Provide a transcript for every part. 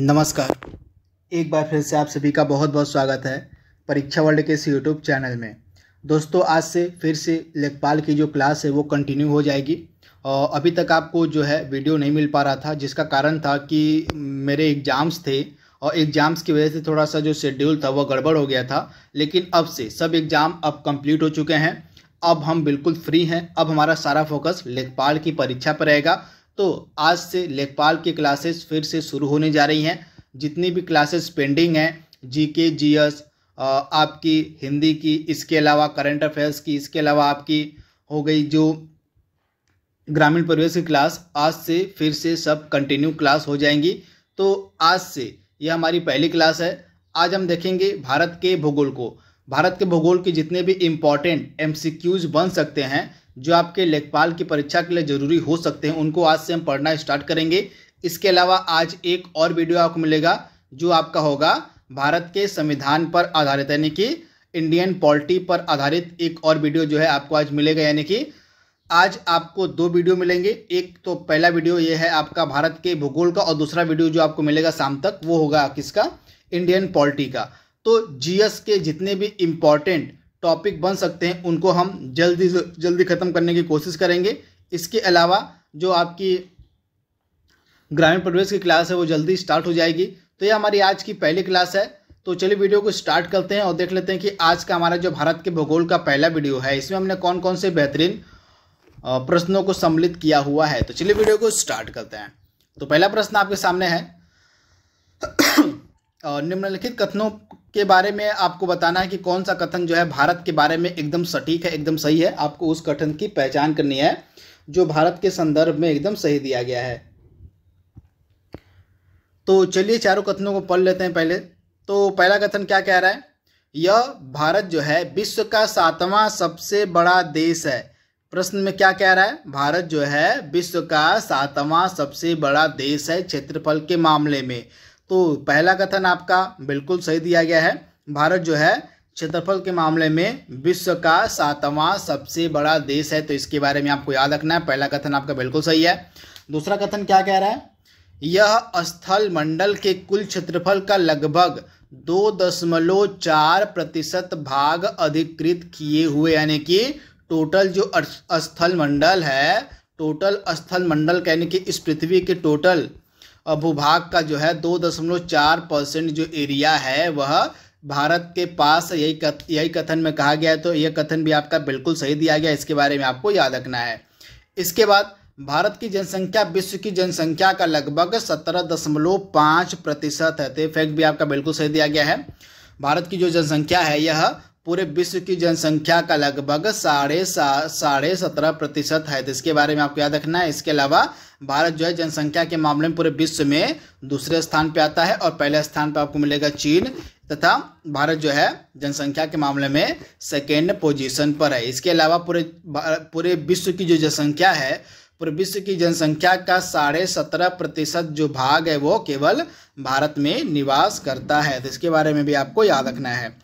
नमस्कार एक बार फिर से आप सभी का बहुत बहुत स्वागत है परीक्षा वर्ल्ड के इस यूट्यूब चैनल में दोस्तों आज से फिर से लेखपाल की जो क्लास है वो कंटिन्यू हो जाएगी और अभी तक आपको जो है वीडियो नहीं मिल पा रहा था जिसका कारण था कि मेरे एग्ज़ाम्स थे और एग्ज़ाम्स की वजह से थोड़ा सा जो शेड्यूल था वह गड़बड़ हो गया था लेकिन अब से सब एग्ज़ाम अब कंप्लीट हो चुके हैं अब हम बिल्कुल फ्री हैं अब हमारा सारा फोकस लेखपाल की परीक्षा पर रहेगा तो आज से लेखपाल की क्लासेस फिर से शुरू होने जा रही हैं जितनी भी क्लासेस पेंडिंग हैं जी के जी एस आपकी हिंदी की इसके अलावा करंट अफेयर्स की इसके अलावा आपकी हो गई जो ग्रामीण परिवेश की क्लास आज से फिर से सब कंटिन्यू क्लास हो जाएंगी तो आज से यह हमारी पहली क्लास है आज हम देखेंगे भारत के भूगोल को भारत के भूगोल के जितने भी इम्पॉर्टेंट एम बन सकते हैं जो आपके लेखपाल की परीक्षा के लिए ज़रूरी हो सकते हैं उनको आज से हम पढ़ना स्टार्ट करेंगे इसके अलावा आज एक और वीडियो आपको मिलेगा जो आपका होगा भारत के संविधान पर आधारित यानी कि इंडियन पॉलिटी पर आधारित एक और वीडियो जो है आपको आज मिलेगा यानी कि आज आपको दो वीडियो मिलेंगे एक तो पहला वीडियो ये है आपका भारत के भूगोल का और दूसरा वीडियो जो आपको मिलेगा शाम तक वो होगा किसका इंडियन पॉलिटी का तो जीएस के जितने भी इम्पॉर्टेंट टॉपिक बन सकते हैं उनको हम जल्दी जल्दी ख़त्म करने की कोशिश करेंगे इसके अलावा जो आपकी ग्रामीण प्रवेश की क्लास है वो जल्दी स्टार्ट हो जाएगी तो ये हमारी आज की पहली क्लास है तो चलिए वीडियो को स्टार्ट करते हैं और देख लेते हैं कि आज का हमारा जो भारत के भूगोल का पहला वीडियो है इसमें हमने कौन कौन से बेहतरीन प्रश्नों को सम्मिलित किया हुआ है तो चलिए वीडियो को स्टार्ट करते हैं तो पहला प्रश्न आपके सामने है निम्नलिखित कथनों के बारे में आपको बताना है कि कौन सा कथन जो है भारत के बारे में एकदम सटीक है एकदम सही है आपको उस कथन की पहचान करनी है जो भारत के संदर्भ में एकदम सही दिया गया है तो चलिए चारों कथनों को पढ़ लेते हैं पहले तो पहला कथन क्या कह रहा है यह भारत जो है विश्व का सातवां सबसे बड़ा देश है प्रश्न में क्या कह रहा है भारत जो है विश्व का सातवां सबसे बड़ा देश है क्षेत्रफल के मामले में तो पहला कथन आपका बिल्कुल सही दिया गया है भारत जो है क्षेत्रफल के मामले में विश्व का सातवां सबसे बड़ा देश है तो इसके बारे में आपको याद रखना है पहला कथन आपका बिल्कुल सही है दूसरा कथन क्या कह रहा है यह स्थल मंडल के कुल क्षेत्रफल का लगभग दो दशमलव चार प्रतिशत भाग अधिकृत किए हुए यानी कि टोटल जो स्थल मंडल है टोटल स्थल मंडल यानी कि इस पृथ्वी के टोटल भूभाग का जो है दो दशमलव चार परसेंट जो एरिया है वह भारत के पास यही कथ, यही कथन में कहा गया है तो यह कथन भी आपका बिल्कुल सही दिया गया इसके बारे में आपको याद रखना है इसके बाद भारत की जनसंख्या विश्व की जनसंख्या का लगभग सत्रह दशमलव पाँच प्रतिशत है तो फैक्ट भी आपका बिल्कुल सही दिया गया है भारत की जो जनसंख्या है यह पूरे विश्व की जनसंख्या का लगभग साढ़े साढ़े सत्रह प्रतिशत है तो इसके बारे में आपको याद रखना है इसके अलावा भारत जो है जनसंख्या के मामले में पूरे विश्व में दूसरे स्थान पर आता है और पहले स्थान पर आपको मिलेगा चीन तथा भारत जो है जनसंख्या के मामले में सेकेंड पोजिशन पर है इसके अलावा पूरे पूरे विश्व की जो जनसंख्या है पूरे विश्व की जनसंख्या का साढ़े सत्रह प्रतिशत जो भाग है वो केवल भारत में निवास करता है तो इसके बारे में भी आपको याद रखना है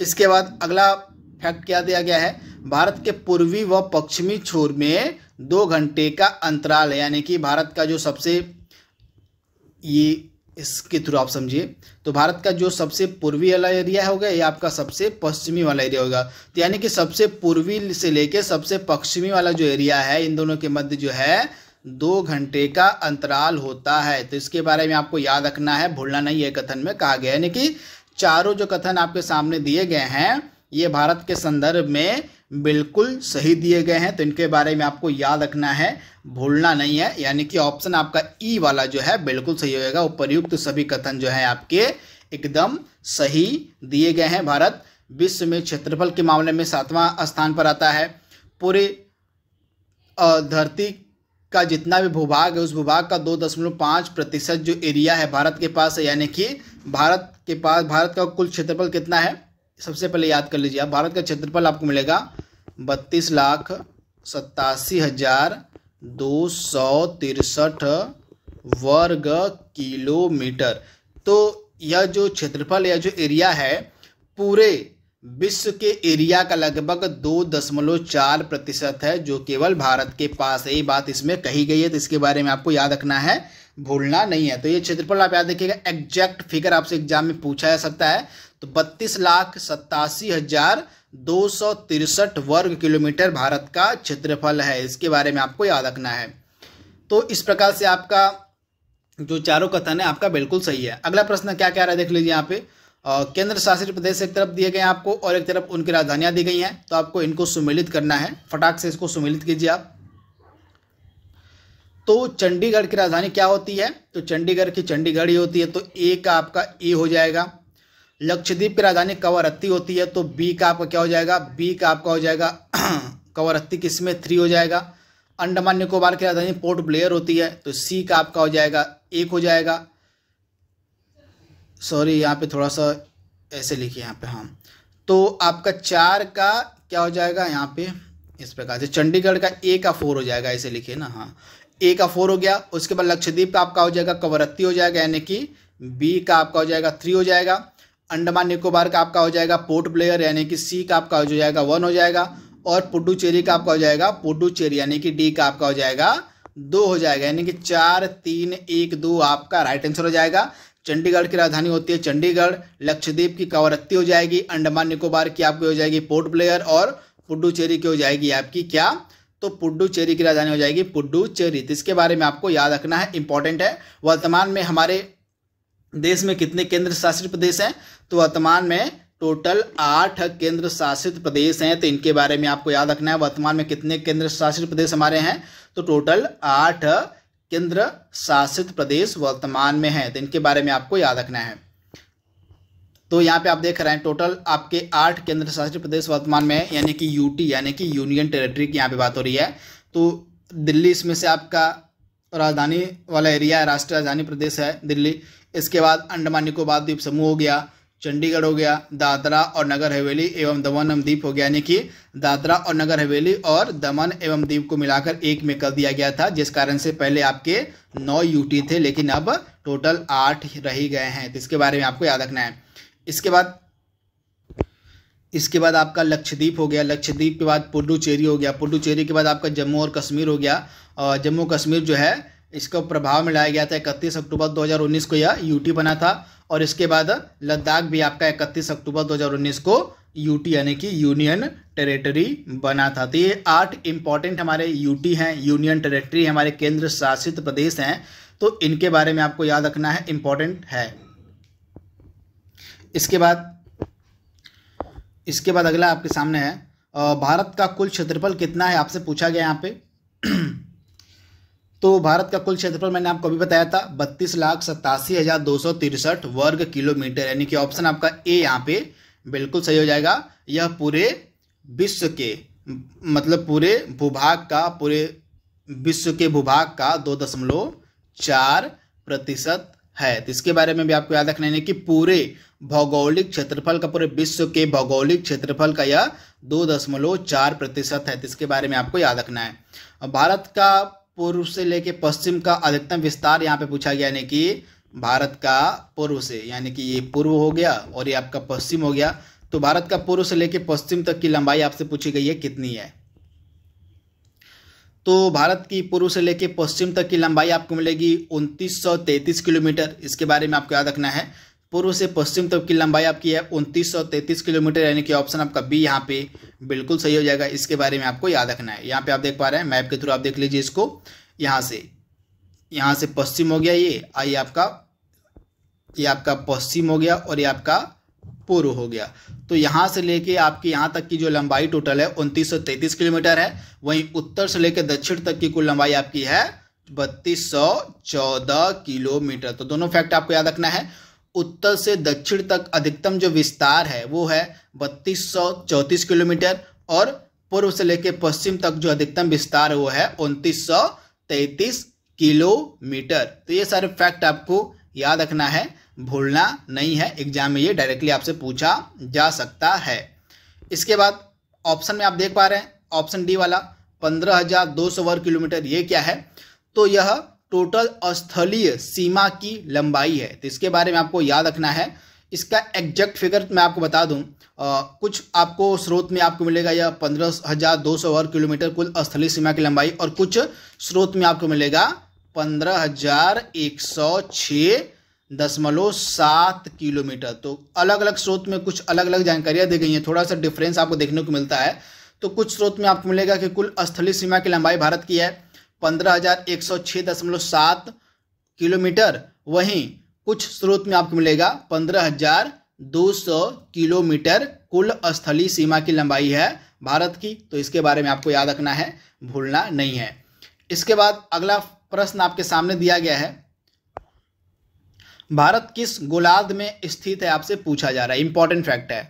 इसके बाद अगला फैक्ट क्या दिया गया है भारत के पूर्वी व पश्चिमी छोर में दो घंटे का अंतराल यानी कि भारत का जो सबसे ये इसके थ्रू आप समझिए तो भारत का जो सबसे पूर्वी वाला एरिया होगा ये आपका सबसे पश्चिमी वाला एरिया होगा तो यानी कि सबसे पूर्वी से लेके सबसे पश्चिमी वाला जो एरिया है इन दोनों के मध्य जो है दो घंटे का अंतराल होता है तो इसके बारे में आपको याद रखना है भूलना नहीं है कथन में कहा गया यानी कि चारों जो कथन आपके सामने दिए गए हैं ये भारत के संदर्भ में बिल्कुल सही दिए गए हैं तो इनके बारे में आपको याद रखना है भूलना नहीं है यानी कि ऑप्शन आपका ई e वाला जो है बिल्कुल सही होगा उपरयुक्त सभी कथन जो है आपके एकदम सही दिए गए हैं भारत विश्व में क्षेत्रफल के मामले में सातवां स्थान पर आता है पूरे धरती का जितना भी भूभाग है उस भूभाग का दो दशमलव पाँच प्रतिशत जो एरिया है भारत के पास है यानी कि भारत के पास भारत का कुल क्षेत्रफल कितना है सबसे पहले याद कर लीजिए आप भारत का क्षेत्रफल आपको मिलेगा बत्तीस लाख सत्तासी हजार दो सौ तिरसठ वर्ग किलोमीटर तो यह जो क्षेत्रफल या जो एरिया है पूरे विश्व के एरिया का लगभग दो दशमलव चार प्रतिशत है जो केवल भारत के पास है ये बात इसमें कही गई है तो इसके बारे में आपको याद रखना है भूलना नहीं है तो ये क्षेत्रफल आप याद रखिएगा एग्जैक्ट फिगर आपसे एग्जाम में पूछा जा सकता है तो बत्तीस लाख सत्तासी हजार दो सौ तिरसठ वर्ग किलोमीटर भारत का क्षेत्रफल है इसके बारे में आपको याद रखना है तो इस प्रकार से आपका जो चारों कथन है आपका बिल्कुल सही है अगला प्रश्न क्या कह रहा है देख लीजिए यहाँ पे केंद्र शासित प्रदेश एक तरफ दिए गए आपको और एक तरफ उनकी राजधानियाँ दी गई हैं तो आपको इनको सुमिलित करना है फटाक से इसको सुमिलित कीजिए आप तो चंडीगढ़ की राजधानी क्या होती है तो चंडीगढ़ की चंडीगढ़ ही होती है तो ए का आपका ए हो जाएगा लक्षद्वीप की राजधानी कवरत्ती होती है तो बी का आपका क्या हो जाएगा बी का आपका हो जाएगा कवरत्ती किस में थ्री हो जाएगा अंडमान निकोबार की राजधानी पोर्ट ब्लेयर होती है तो सी का आपका हो जाएगा एक हो जाएगा सॉरी यहाँ पे थोड़ा सा ऐसे लिखिए यहाँ पे हाँ तो आपका चार का क्या हो जाएगा यहाँ पे इस प्रकार से चंडीगढ़ का ए का फोर हो जाएगा ऐसे लिखिए ना हाँ ए का फोर हो गया उसके बाद लक्षद्वीप का आपका हो जाएगा कवरत्ती हो जाएगा यानी कि बी का आपका हो जाएगा थ्री हो जाएगा अंडमान निकोबार का आपका हो जाएगा पोर्ट ब्लेयर यानी कि सी का आपका हो जाएगा वन हो जाएगा और पुडुचेरी का आपका हो जाएगा पुडुचेरी यानी कि डी का आपका हो जाएगा दो हो जाएगा यानी कि चार तीन एक दो आपका राइट आंसर हो जाएगा चंडीगढ़ की राजधानी होती है चंडीगढ़ लक्षद्वीप की कवरत्ती हो जाएगी अंडमान निकोबार की आपकी हो जाएगी पोर्ट ब्लेयर और पुडुचेरी की हो जाएगी आपकी क्या तो पुडुचेरी की राजधानी हो जाएगी पुडुचेरी तो इसके बारे में आपको याद रखना है इंपॉर्टेंट है वर्तमान में हमारे देश में कितने केंद्र शासित प्रदेश हैं तो वर्तमान में टोटल आठ केंद्र शासित प्रदेश हैं तो इनके बारे में आपको याद रखना है वर्तमान में कितने केंद्र शासित प्रदेश हमारे हैं तो टोटल आठ केंद्र शासित प्रदेश वर्तमान में है तो इनके बारे में आपको याद रखना है तो यहाँ पे आप देख रहे हैं टोटल आपके आठ केंद्र शासित प्रदेश वर्तमान में है यानी कि यूटी यानी कि यूनियन टेरिटरी की यहाँ पे बात हो रही है तो दिल्ली इसमें से आपका राजधानी वाला एरिया है राष्ट्रीय राजधानी प्रदेश है दिल्ली इसके बाद अंडमान निकोबार द्वीप समूह हो गया चंडीगढ़ हो गया दादरा और नगर हवेली एवं दमन एवं दीप हो गया यानी कि दादरा और नगर हवेली और दमन एवं द्वीप को मिलाकर एक में कर दिया गया था जिस कारण से पहले आपके नौ यूटी थे लेकिन अब टोटल आठ रह गए हैं तो इसके बारे में आपको याद रखना है इसके बाद इसके बाद आपका लक्षद्वीप हो गया लक्षद्वीप के बाद पुडुचेरी हो गया पुडुचेरी के बाद आपका जम्मू और कश्मीर हो गया और जम्मू कश्मीर जो है इसको प्रभाव में लाया गया था इकतीस अक्टूबर 2019 को यह यूटी बना था और इसके बाद लद्दाख भी आपका 31 अक्टूबर 2019 को यूटी यानी कि यूनियन टेरिटरी बना था तो ये आठ इंपॉर्टेंट हमारे यूटी हैं यूनियन टेरिटरी हमारे केंद्र शासित प्रदेश हैं तो इनके बारे में आपको याद रखना है इंपॉर्टेंट है इसके बाद इसके बाद अगला आपके सामने है भारत का कुल क्षेत्रफल कितना है आपसे पूछा गया यहाँ पे तो भारत का कुल क्षेत्रफल मैंने आपको अभी बताया था बत्तीस लाख सतासी हज़ार दो सौ तिरसठ वर्ग किलोमीटर यानी कि ऑप्शन आपका ए यहाँ पे बिल्कुल सही हो जाएगा यह पूरे विश्व के मतलब पूरे भूभाग का पूरे विश्व के भूभाग का दो दशमलव चार प्रतिशत है तो इसके बारे में भी आपको याद रखना है कि पूरे भौगोलिक क्षेत्रफल का पूरे विश्व के भौगोलिक क्षेत्रफल का यह दो दशमलव चार प्रतिशत है तो इसके बारे में आपको याद रखना है भारत का पूर्व से लेके पश्चिम का अधिकतम विस्तार यहाँ पे पूछा गया यानी कि भारत का पूर्व से यानी कि ये पूर्व हो गया और ये आपका पश्चिम हो गया तो भारत का पूर्व से लेके पश्चिम तक की लंबाई आपसे पूछी गई है कितनी है तो भारत की पूर्व से लेके पश्चिम तक की लंबाई आपको मिलेगी उनतीस किलोमीटर इसके बारे में आपको याद रखना है पूर्व से पश्चिम तक की लंबाई आपकी है उनतीस सौ तैंतीस किलोमीटर यानी कि ऑप्शन आपका बी यहाँ पे बिल्कुल सही हो जाएगा इसके बारे में आपको याद रखना है यहाँ पे आप देख पा रहे हैं मैप के थ्रू आप देख लीजिए इसको यहाँ से यहाँ से पश्चिम हो गया ये आइए आपका ये आपका पश्चिम हो गया और ये आपका पूर्व हो गया तो यहाँ से लेके आपकी यहाँ तक की जो लंबाई टोटल है उनतीस सौ किलोमीटर है वहीं उत्तर से लेकर दक्षिण तक की कुल लंबाई आपकी है बत्तीस सौ चौदह किलोमीटर तो दोनों फैक्ट आपको याद रखना है उत्तर से दक्षिण तक अधिकतम जो विस्तार है वो है बत्तीस सौ चौंतीस किलोमीटर और पूर्व से लेकर पश्चिम तक जो अधिकतम विस्तार है वो है उनतीस सौ किलोमीटर तो ये सारे फैक्ट आपको याद रखना है भूलना नहीं है एग्जाम में ये डायरेक्टली आपसे पूछा जा सकता है इसके बाद ऑप्शन में आप देख पा रहे हैं ऑप्शन डी वाला पंद्रह हजार दो सौ वर्ग किलोमीटर ये क्या है तो यह टोटल स्थलीय सीमा की लंबाई है तो इसके बारे में आपको याद रखना है इसका एग्जैक्ट फिगर मैं आपको बता दूं आ, कुछ आपको स्रोत में आपको मिलेगा यह पंद्रह हज़ार दो सौ वर्ग किलोमीटर कुल स्थलीय सीमा की लंबाई और कुछ स्रोत में आपको मिलेगा पंद्रह हज़ार एक सौ छ दशमलव सात किलोमीटर तो अलग अलग स्रोत में कुछ अलग अलग जानकारियां दी गई हैं थोड़ा सा डिफरेंस आपको देखने को मिलता है तो कुछ स्रोत में आपको मिलेगा कि कुल स्थलीय सीमा की लंबाई भारत की है पंद्रह किलोमीटर वहीं कुछ स्रोत में आपको मिलेगा पंद्रह हजार दो सौ किलोमीटर कुल स्थलीय सीमा की लंबाई है भारत की तो इसके बारे में आपको याद रखना है भूलना नहीं है इसके बाद अगला प्रश्न आपके सामने दिया गया है भारत किस गोलार्ध में स्थित है आपसे पूछा जा रहा है इंपॉर्टेंट फैक्ट है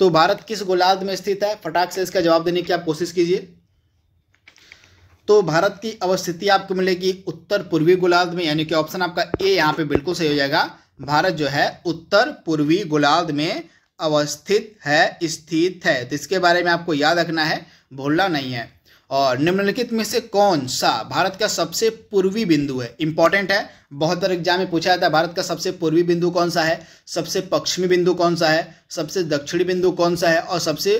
तो भारत किस गोलार्ध में स्थित है फटाक से इसका जवाब देने की आप कोशिश कीजिए तो भारत की अवस्थिति आपको मिलेगी उत्तर पूर्वी गोलार्ध में यानी कि ऑप्शन आपका ए यहाँ पे बिल्कुल सही हो जाएगा भारत जो है उत्तर पूर्वी गोलार्ध में अवस्थित है स्थित है तो इसके बारे में आपको याद रखना है भूलना नहीं है और निम्नलिखित में से कौन सा भारत का सबसे पूर्वी बिंदु है इंपॉर्टेंट है बहुत बार एग्जाम में पूछा जाता है भारत का सबसे पूर्वी बिंदु कौन सा है सबसे पश्चिमी बिंदु कौन सा है सबसे दक्षिणी बिंदु कौन सा है और सबसे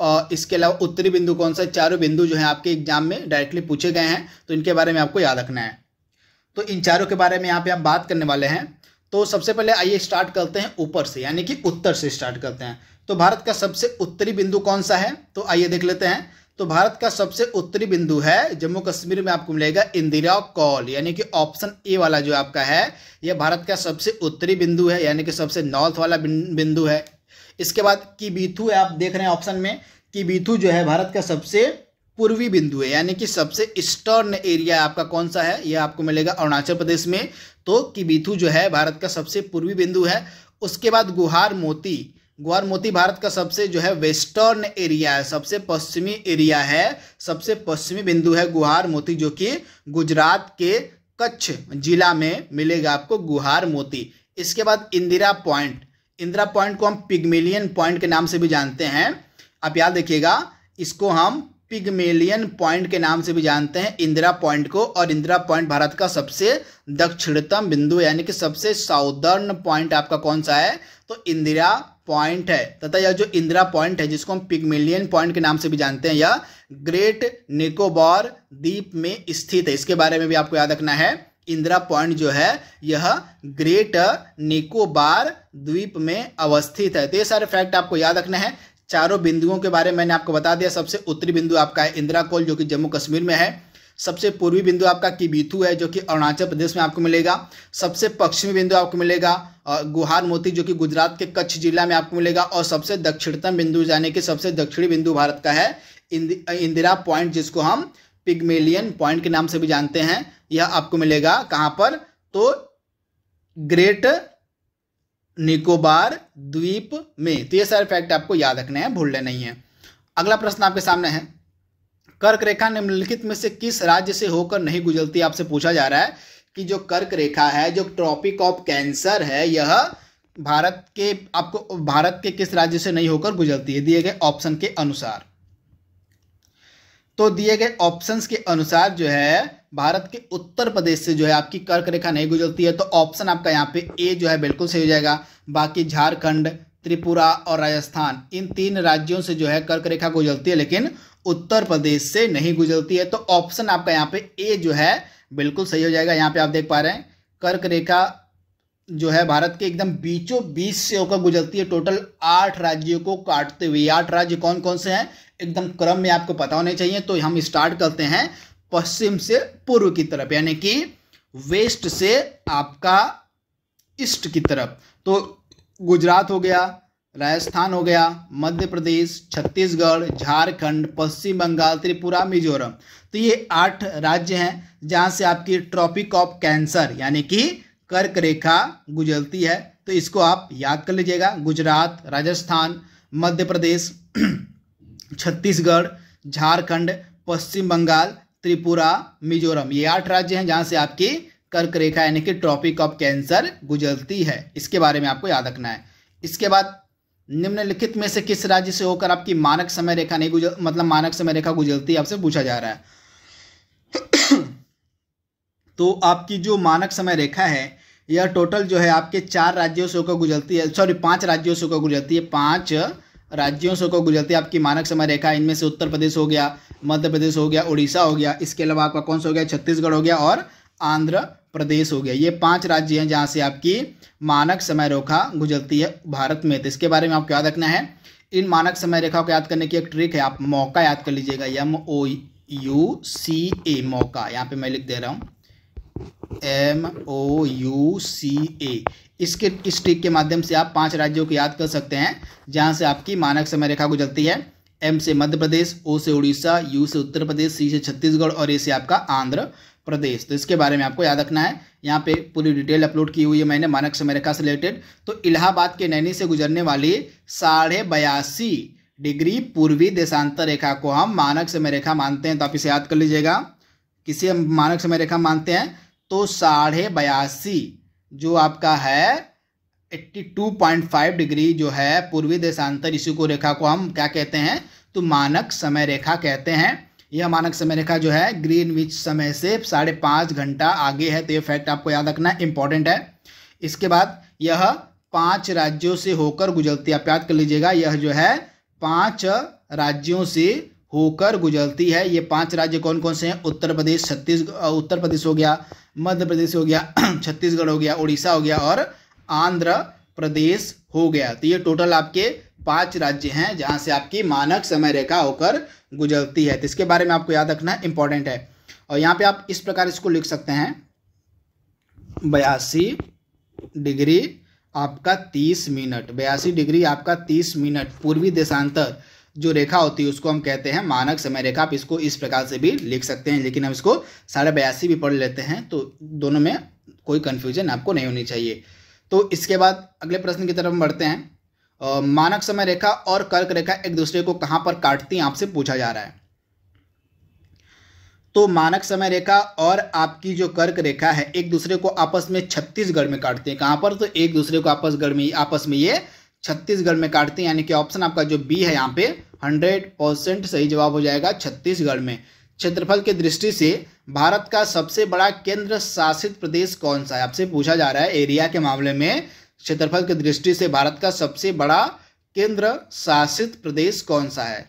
और इसके अलावा उत्तरी बिंदु कौन सा चारों बिंदु जो है आपके एग्जाम में डायरेक्टली पूछे गए हैं तो इनके बारे में आपको याद रखना है तो इन चारों के बारे में यहाँ पे आप बात करने वाले हैं तो सबसे पहले आइए स्टार्ट करते हैं ऊपर से यानी कि उत्तर से स्टार्ट करते हैं तो भारत का सबसे उत्तरी बिंदु कौन सा है तो आइए देख लेते हैं तो भारत का सबसे उत्तरी बिंदु है जम्मू कश्मीर में आपको मिलेगा इंदिरा कॉल यानी कि ऑप्शन ए वाला जो आपका है यह भारत का सबसे उत्तरी बिंदु है यानी कि सबसे नॉर्थ वाला बिंदु है इसके बाद किबीथू है आप देख रहे हैं ऑप्शन में किबीथू जो है भारत का सबसे पूर्वी बिंदु है यानी कि सबसे ईस्टर्न एरिया आपका कौन सा है यह आपको मिलेगा अरुणाचल प्रदेश में तो किबीथू जो है भारत का सबसे पूर्वी बिंदु है उसके बाद गुहार मोती गुहार मोती भारत का सबसे जो है वेस्टर्न एरिया है सबसे पश्चिमी एरिया है सबसे पश्चिमी बिंदु है गुहार मोती जो कि गुजरात के कच्छ जिला में मिलेगा आपको गुहार मोती इसके बाद इंदिरा पॉइंट इंदिरा पॉइंट को हम पिगमेलियन पॉइंट के नाम से भी जानते हैं आप याद रखिएगा इसको हम पिगमेलियन पॉइंट के नाम से भी जानते हैं इंदिरा पॉइंट को और इंदिरा पॉइंट भारत का सबसे दक्षिणतम बिंदु यानी कि सबसे साउदर्न पॉइंट आपका कौन सा है तो इंदिरा पॉइंट है तथा यह जो इंदिरा पॉइंट है जिसको हम पिगमेलियन पॉइंट के नाम से भी जानते हैं यह ग्रेट निकोबार द्वीप में स्थित है इसके बारे में भी आपको याद रखना है इंदिरा पॉइंट जो है यह ग्रेट निकोबार द्वीप में अवस्थित है तो ये सारे फैक्ट आपको याद रखना है चारों बिंदुओं के बारे में मैंने आपको बता दिया सबसे उत्तरी बिंदु आपका है इंदिरा कोल जो कि जम्मू कश्मीर में है सबसे पूर्वी बिंदु आपका किबीथू है जो कि अरुणाचल प्रदेश में आपको मिलेगा सबसे पश्चिमी बिंदु आपको मिलेगा गुहार मोती जो कि गुजरात के कच्छ जिला में आपको मिलेगा और सबसे दक्षिणतम बिंदु यानी कि सबसे दक्षिणी बिंदु भारत का है इंदिरा पॉइंट जिसको हम पिगमेलियन पॉइंट के नाम से भी जानते हैं यह आपको मिलेगा कहां पर तो ग्रेट निकोबार द्वीप में तो ये सारे फैक्ट आपको याद रखने हैं भूलने नहीं है अगला प्रश्न आपके सामने है कर्क रेखा निम्नलिखित में से किस राज्य से होकर नहीं गुजरती आपसे पूछा जा रहा है कि जो कर्क रेखा है जो ट्रॉपिक ऑफ कैंसर है यह भारत के आपको भारत के किस राज्य से नहीं होकर गुजरती है दिए गए ऑप्शन के अनुसार तो दिए गए ऑप्शंस के अनुसार जो है भारत के उत्तर प्रदेश से जो है आपकी कर्क रेखा नहीं गुजरती है तो ऑप्शन आपका यहाँ पे ए जो है बिल्कुल सही हो जाएगा बाकी झारखंड त्रिपुरा और राजस्थान इन तीन राज्यों से जो है कर्क रेखा गुजरती है लेकिन उत्तर प्रदेश से नहीं गुजरती है तो ऑप्शन आपका यहाँ पे ए जो है बिल्कुल सही हो जाएगा यहाँ पे आप देख पा रहे हैं कर्क रेखा जो है भारत के एकदम बीचों बीच से होकर गुजरती है टोटल आठ राज्यों को काटते हुए आठ राज्य कौन कौन से हैं एकदम क्रम में आपको पता होने चाहिए तो हम स्टार्ट करते हैं पश्चिम से पूर्व की तरफ यानी कि वेस्ट से आपका ईस्ट की तरफ तो गुजरात हो गया राजस्थान हो गया मध्य प्रदेश छत्तीसगढ़ झारखंड पश्चिम बंगाल त्रिपुरा मिजोरम तो ये आठ राज्य हैं जहाँ से आपकी ट्रॉपिक ऑफ कैंसर यानी कि कर्क रेखा गुजरती है तो इसको आप याद कर लीजिएगा गुजरात राजस्थान मध्य प्रदेश छत्तीसगढ़ झारखंड पश्चिम बंगाल त्रिपुरा मिजोरम ये आठ राज्य हैं जहाँ से आपकी कर्क रेखा यानी कि ट्रॉपिक ऑफ कैंसर गुजरती है इसके बारे में आपको याद रखना है इसके बाद निम्नलिखित में से किस राज्य से होकर आपकी मानक समय रेखा नहीं गुजर मतलब मानक समय रेखा गुजरती है आपसे पूछा जा रहा है तो आपकी जो मानक समय रेखा है यह टोटल जो है आपके चार राज्यों से होकर गुजरती है सॉरी पांच राज्यों से होकर गुजरती है पांच राज्यों से को गुजरती आपकी मानक समय रेखा इनमें से उत्तर प्रदेश हो गया मध्य प्रदेश हो गया उड़ीसा हो गया इसके अलावा आपका कौन सा हो गया छत्तीसगढ़ हो गया और आंध्र प्रदेश हो गया ये पांच राज्य हैं जहाँ से आपकी मानक समय रेखा गुजरती है भारत में तो इसके बारे में आपको याद रखना है इन मानक समय रेखा को याद करने की एक ट्रिक है आप मौका याद कर लीजिएगा एम ओ यू सी ए मौका यहाँ पे मैं लिख दे रहा हूँ एम ओ यू सी ए इसके इस ट्रिक के माध्यम से आप पांच राज्यों को याद कर सकते हैं जहां से आपकी मानक समय रेखा गुजरती है एम से मध्य प्रदेश ओ से उड़ीसा यू से उत्तर प्रदेश सी से छत्तीसगढ़ और ए से आपका आंध्र प्रदेश तो इसके बारे में आपको याद रखना है यहाँ पे पूरी डिटेल अपलोड की हुई है मैंने मानक समय रेखा से रिलेटेड तो इलाहाबाद के नैनी से गुजरने वाली साढ़े बयासी डिग्री पूर्वी देशांतर रेखा को हम मानक समय रेखा मानते हैं तो आप इसे याद कर लीजिएगा किसी हम मानक समय रेखा मानते हैं तो साढ़े बयासी जो आपका है 82.5 डिग्री जो है पूर्वी देशांतर इसी को रेखा को हम क्या कहते हैं तो मानक समय रेखा कहते हैं यह मानक समय रेखा जो है ग्रीन विच समय से साढ़े पाँच घंटा आगे है तो ये फैक्ट आपको याद रखना इंपॉर्टेंट है इसके बाद यह पांच राज्यों से होकर गुजरती आप याद कर लीजिएगा यह जो है पांच राज्यों से होकर गुजरती है ये पांच राज्य कौन कौन से हैं उत्तर प्रदेश छत्तीसगढ़ उत्तर प्रदेश हो गया मध्य प्रदेश हो गया छत्तीसगढ़ हो गया उड़ीसा हो गया और आंध्र प्रदेश हो गया तो ये टोटल आपके पांच राज्य हैं जहां से आपकी मानक समय रेखा होकर गुजरती है तो इसके बारे में आपको याद रखना इंपॉर्टेंट है और यहाँ पे आप इस प्रकार इसको लिख सकते हैं बयासी डिग्री आपका तीस मिनट बयासी डिग्री आपका तीस मिनट पूर्वी देशांतर जो रेखा होती है उसको हम कहते हैं मानक समय रेखा आप इसको इस प्रकार से भी लिख सकते हैं लेकिन हम इसको साढ़े बयासी भी पढ़ लेते हैं तो दोनों में कोई कन्फ्यूजन आपको नहीं होनी चाहिए तो इसके बाद अगले प्रश्न की तरफ बढ़ते हैं आ, मानक समय रेखा और कर्क रेखा एक दूसरे को कहाँ पर काटती हैं आपसे पूछा जा रहा है तो मानक समय रेखा और आपकी जो कर्क रेखा है एक दूसरे को आपस में छत्तीसगढ़ में काटती है कहाँ पर तो एक दूसरे को आपसगढ़ में आपस में ये छत्तीसगढ़ में काटते हैं यानी कि ऑप्शन आपका जो बी है यहाँ पे हंड्रेड परसेंट सही जवाब हो जाएगा छत्तीसगढ़ में क्षेत्रफल की दृष्टि से भारत का सबसे बड़ा केंद्र शासित प्रदेश कौन सा है आपसे पूछा जा रहा है एरिया के मामले में क्षेत्रफल की दृष्टि से भारत का सबसे बड़ा केंद्र शासित प्रदेश कौन सा है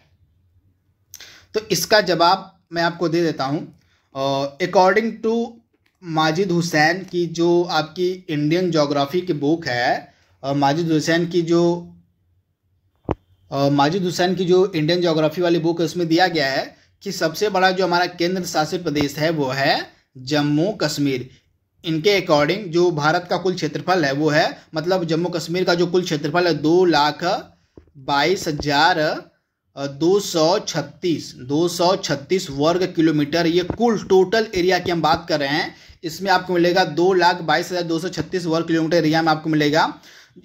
तो इसका जवाब मैं आपको दे देता हूं अकॉर्डिंग टू माजिद हुसैन की जो आपकी इंडियन जोग्राफी की बुक है माजिद हुसैन की जो माजिद हुसैन की जो इंडियन जोग्राफी वाली बुक है उसमें दिया गया है कि सबसे बड़ा जो हमारा केंद्र शासित प्रदेश है वो है जम्मू कश्मीर इनके अकॉर्डिंग जो भारत का कुल क्षेत्रफल है वो है मतलब जम्मू कश्मीर का जो कुल क्षेत्रफल है दो लाख बाईस हजार दो सौ छत्तीस दो सौ छत्तीस वर्ग किलोमीटर ये कुल टोटल एरिया की हम बात कर रहे हैं इसमें आपको मिलेगा दो लाख बाईस हज़ार दो सौ छत्तीस वर्ग किलोमीटर एरिया में आपको मिलेगा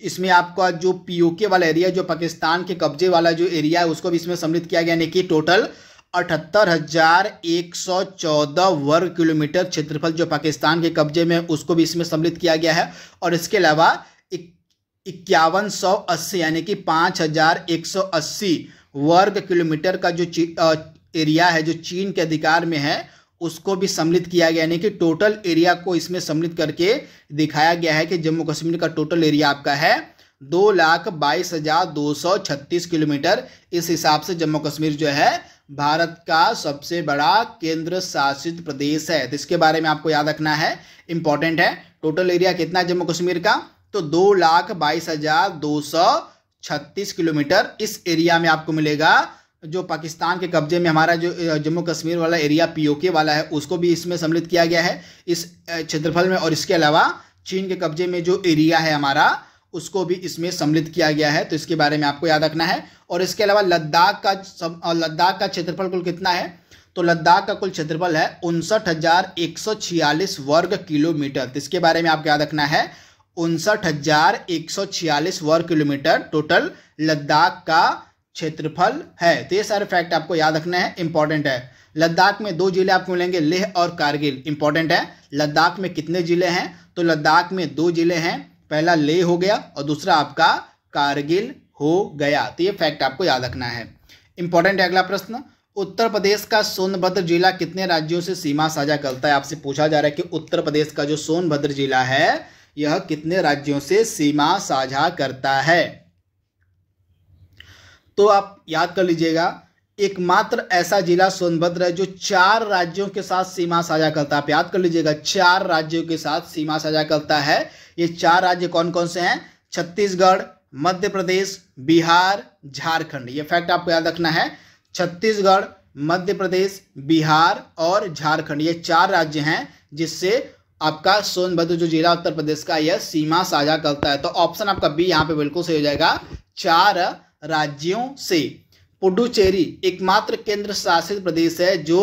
इसमें आपका जो पीओके वाला एरिया जो पाकिस्तान के कब्जे वाला जो एरिया है उसको भी इसमें सम्मिलित किया गया यानी कि टोटल अठहत्तर हजार एक सौ चौदह वर्ग किलोमीटर क्षेत्रफल जो पाकिस्तान के कब्जे में उसको भी इसमें सम्मिलित किया गया है और इसके अलावा इक्यावन सौ अस्सी यानी कि पाँच हजार एक सौ अस्सी वर्ग किलोमीटर का जो एरिया है जो चीन के अधिकार में है उसको भी सम्मिलित किया गया यानी कि टोटल एरिया को इसमें सम्मिलित करके दिखाया गया है कि जम्मू कश्मीर का टोटल एरिया आपका है दो लाख बाईस हजार दो सौ छत्तीस किलोमीटर इस हिसाब से जम्मू कश्मीर जो है भारत का सबसे बड़ा केंद्र शासित प्रदेश है तो इसके बारे में आपको याद रखना है इंपॉर्टेंट है टोटल एरिया कितना है जम्मू कश्मीर का तो दो लाख बाईस हजार दो सौ छत्तीस किलोमीटर इस एरिया में आपको मिलेगा जो पाकिस्तान के कब्जे में हमारा जो जम्मू कश्मीर वाला एरिया पीओके वाला है उसको भी इसमें सम्मिलित किया गया है इस क्षेत्रफल में और इसके अलावा चीन के कब्जे में जो एरिया है हमारा उसको भी इसमें सम्मिलित किया गया है तो इसके बारे में आपको याद रखना है और इसके अलावा लद्दाख का सब लद्दाख का क्षेत्रफल कुल कितना है तो लद्दाख का कुल क्षेत्रफल है उनसठ हज़ार एक सौ छियालीस वर्ग किलोमीटर तो इसके बारे में आपको याद रखना है उनसठ हज़ार एक सौ छियालीस वर्ग किलोमीटर टोटल लद्दाख का क्षेत्रफल है तो ये सारे फैक्ट आपको याद रखना है इंपॉर्टेंट है लद्दाख में दो जिले आपको मिलेंगे लेह और कारगिल इंपॉर्टेंट है लद्दाख में कितने जिले हैं तो लद्दाख में दो जिले हैं पहला लेह हो गया और दूसरा आपका कारगिल हो गया तो ये फैक्ट आपको याद रखना है इंपॉर्टेंट है अगला प्रश्न उत्तर प्रदेश का सोनभद्र जिला कितने राज्यों से सीमा साझा करता है आपसे पूछा जा रहा है कि उत्तर प्रदेश का जो सोनभद्र जिला है यह कितने राज्यों से सीमा साझा करता है तो आप याद कर लीजिएगा एकमात्र ऐसा जिला सोनभद्र है जो चार राज्यों के साथ सीमा साझा करता है आप याद कर लीजिएगा चार राज्यों के साथ सीमा साझा करता है ये चार राज्य कौन कौन से हैं छत्तीसगढ़ मध्य प्रदेश बिहार झारखंड ये फैक्ट आपको याद रखना है छत्तीसगढ़ मध्य प्रदेश बिहार और झारखंड ये चार राज्य हैं जिससे आपका सोनभद्र जो जिला उत्तर प्रदेश का यह सीमा साझा करता है तो ऑप्शन आपका बी यहाँ पे बिल्कुल सही हो जाएगा चार राज्यों से पुडुचेरी एकमात्र केंद्र शासित प्रदेश है जो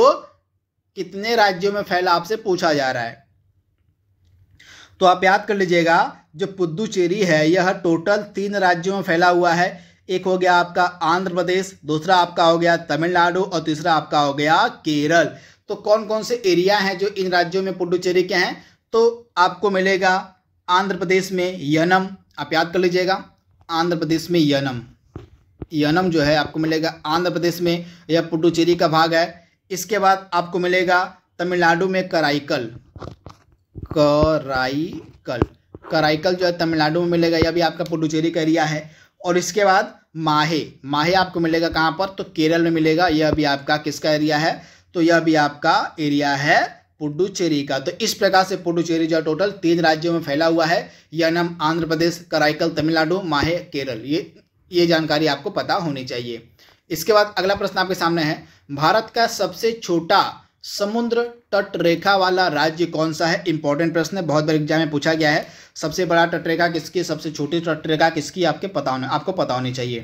कितने राज्यों में फैला आपसे पूछा जा रहा है तो आप याद कर लीजिएगा जो पुडुचेरी है यह टोटल तीन राज्यों में फैला हुआ है एक हो गया आपका आंध्र प्रदेश दूसरा आपका हो गया तमिलनाडु और तीसरा आपका हो गया केरल तो कौन कौन से एरिया हैं जो इन राज्यों में पुडुचेरी के हैं तो आपको मिलेगा आंध्र प्रदेश में यनम आप याद कर लीजिएगा आंध्र प्रदेश में यनम यनम जो है आपको मिलेगा आंध्र प्रदेश में यह पुडुचेरी का भाग है इसके बाद आपको मिलेगा तमिलनाडु में कराइकल कराईकल कराईकल जो है तमिलनाडु में मिलेगा यह भी आपका पुडुचेरी का एरिया है और इसके बाद माहे माहे आपको मिलेगा कहाँ पर तो केरल में मिलेगा यह भी आपका किसका एरिया है तो यह भी आपका एरिया है पुडुचेरी का तो इस प्रकार से पुडुचेरी जो है टोटल तीन राज्यों में फैला हुआ है यह आंध्र प्रदेश कराइकल तमिलनाडु माहे केरल ये ये जानकारी आपको पता होनी चाहिए इसके बाद अगला प्रश्न आपके सामने है भारत का सबसे छोटा समुद्र तट रेखा वाला राज्य कौन सा है इंपॉर्टेंट प्रश्न है बहुत बार एग्जाम में पूछा गया है सबसे बड़ा तटरेखा किसकी सबसे छोटी तटरेखा किसकी आपके पता होने आपको पता होनी चाहिए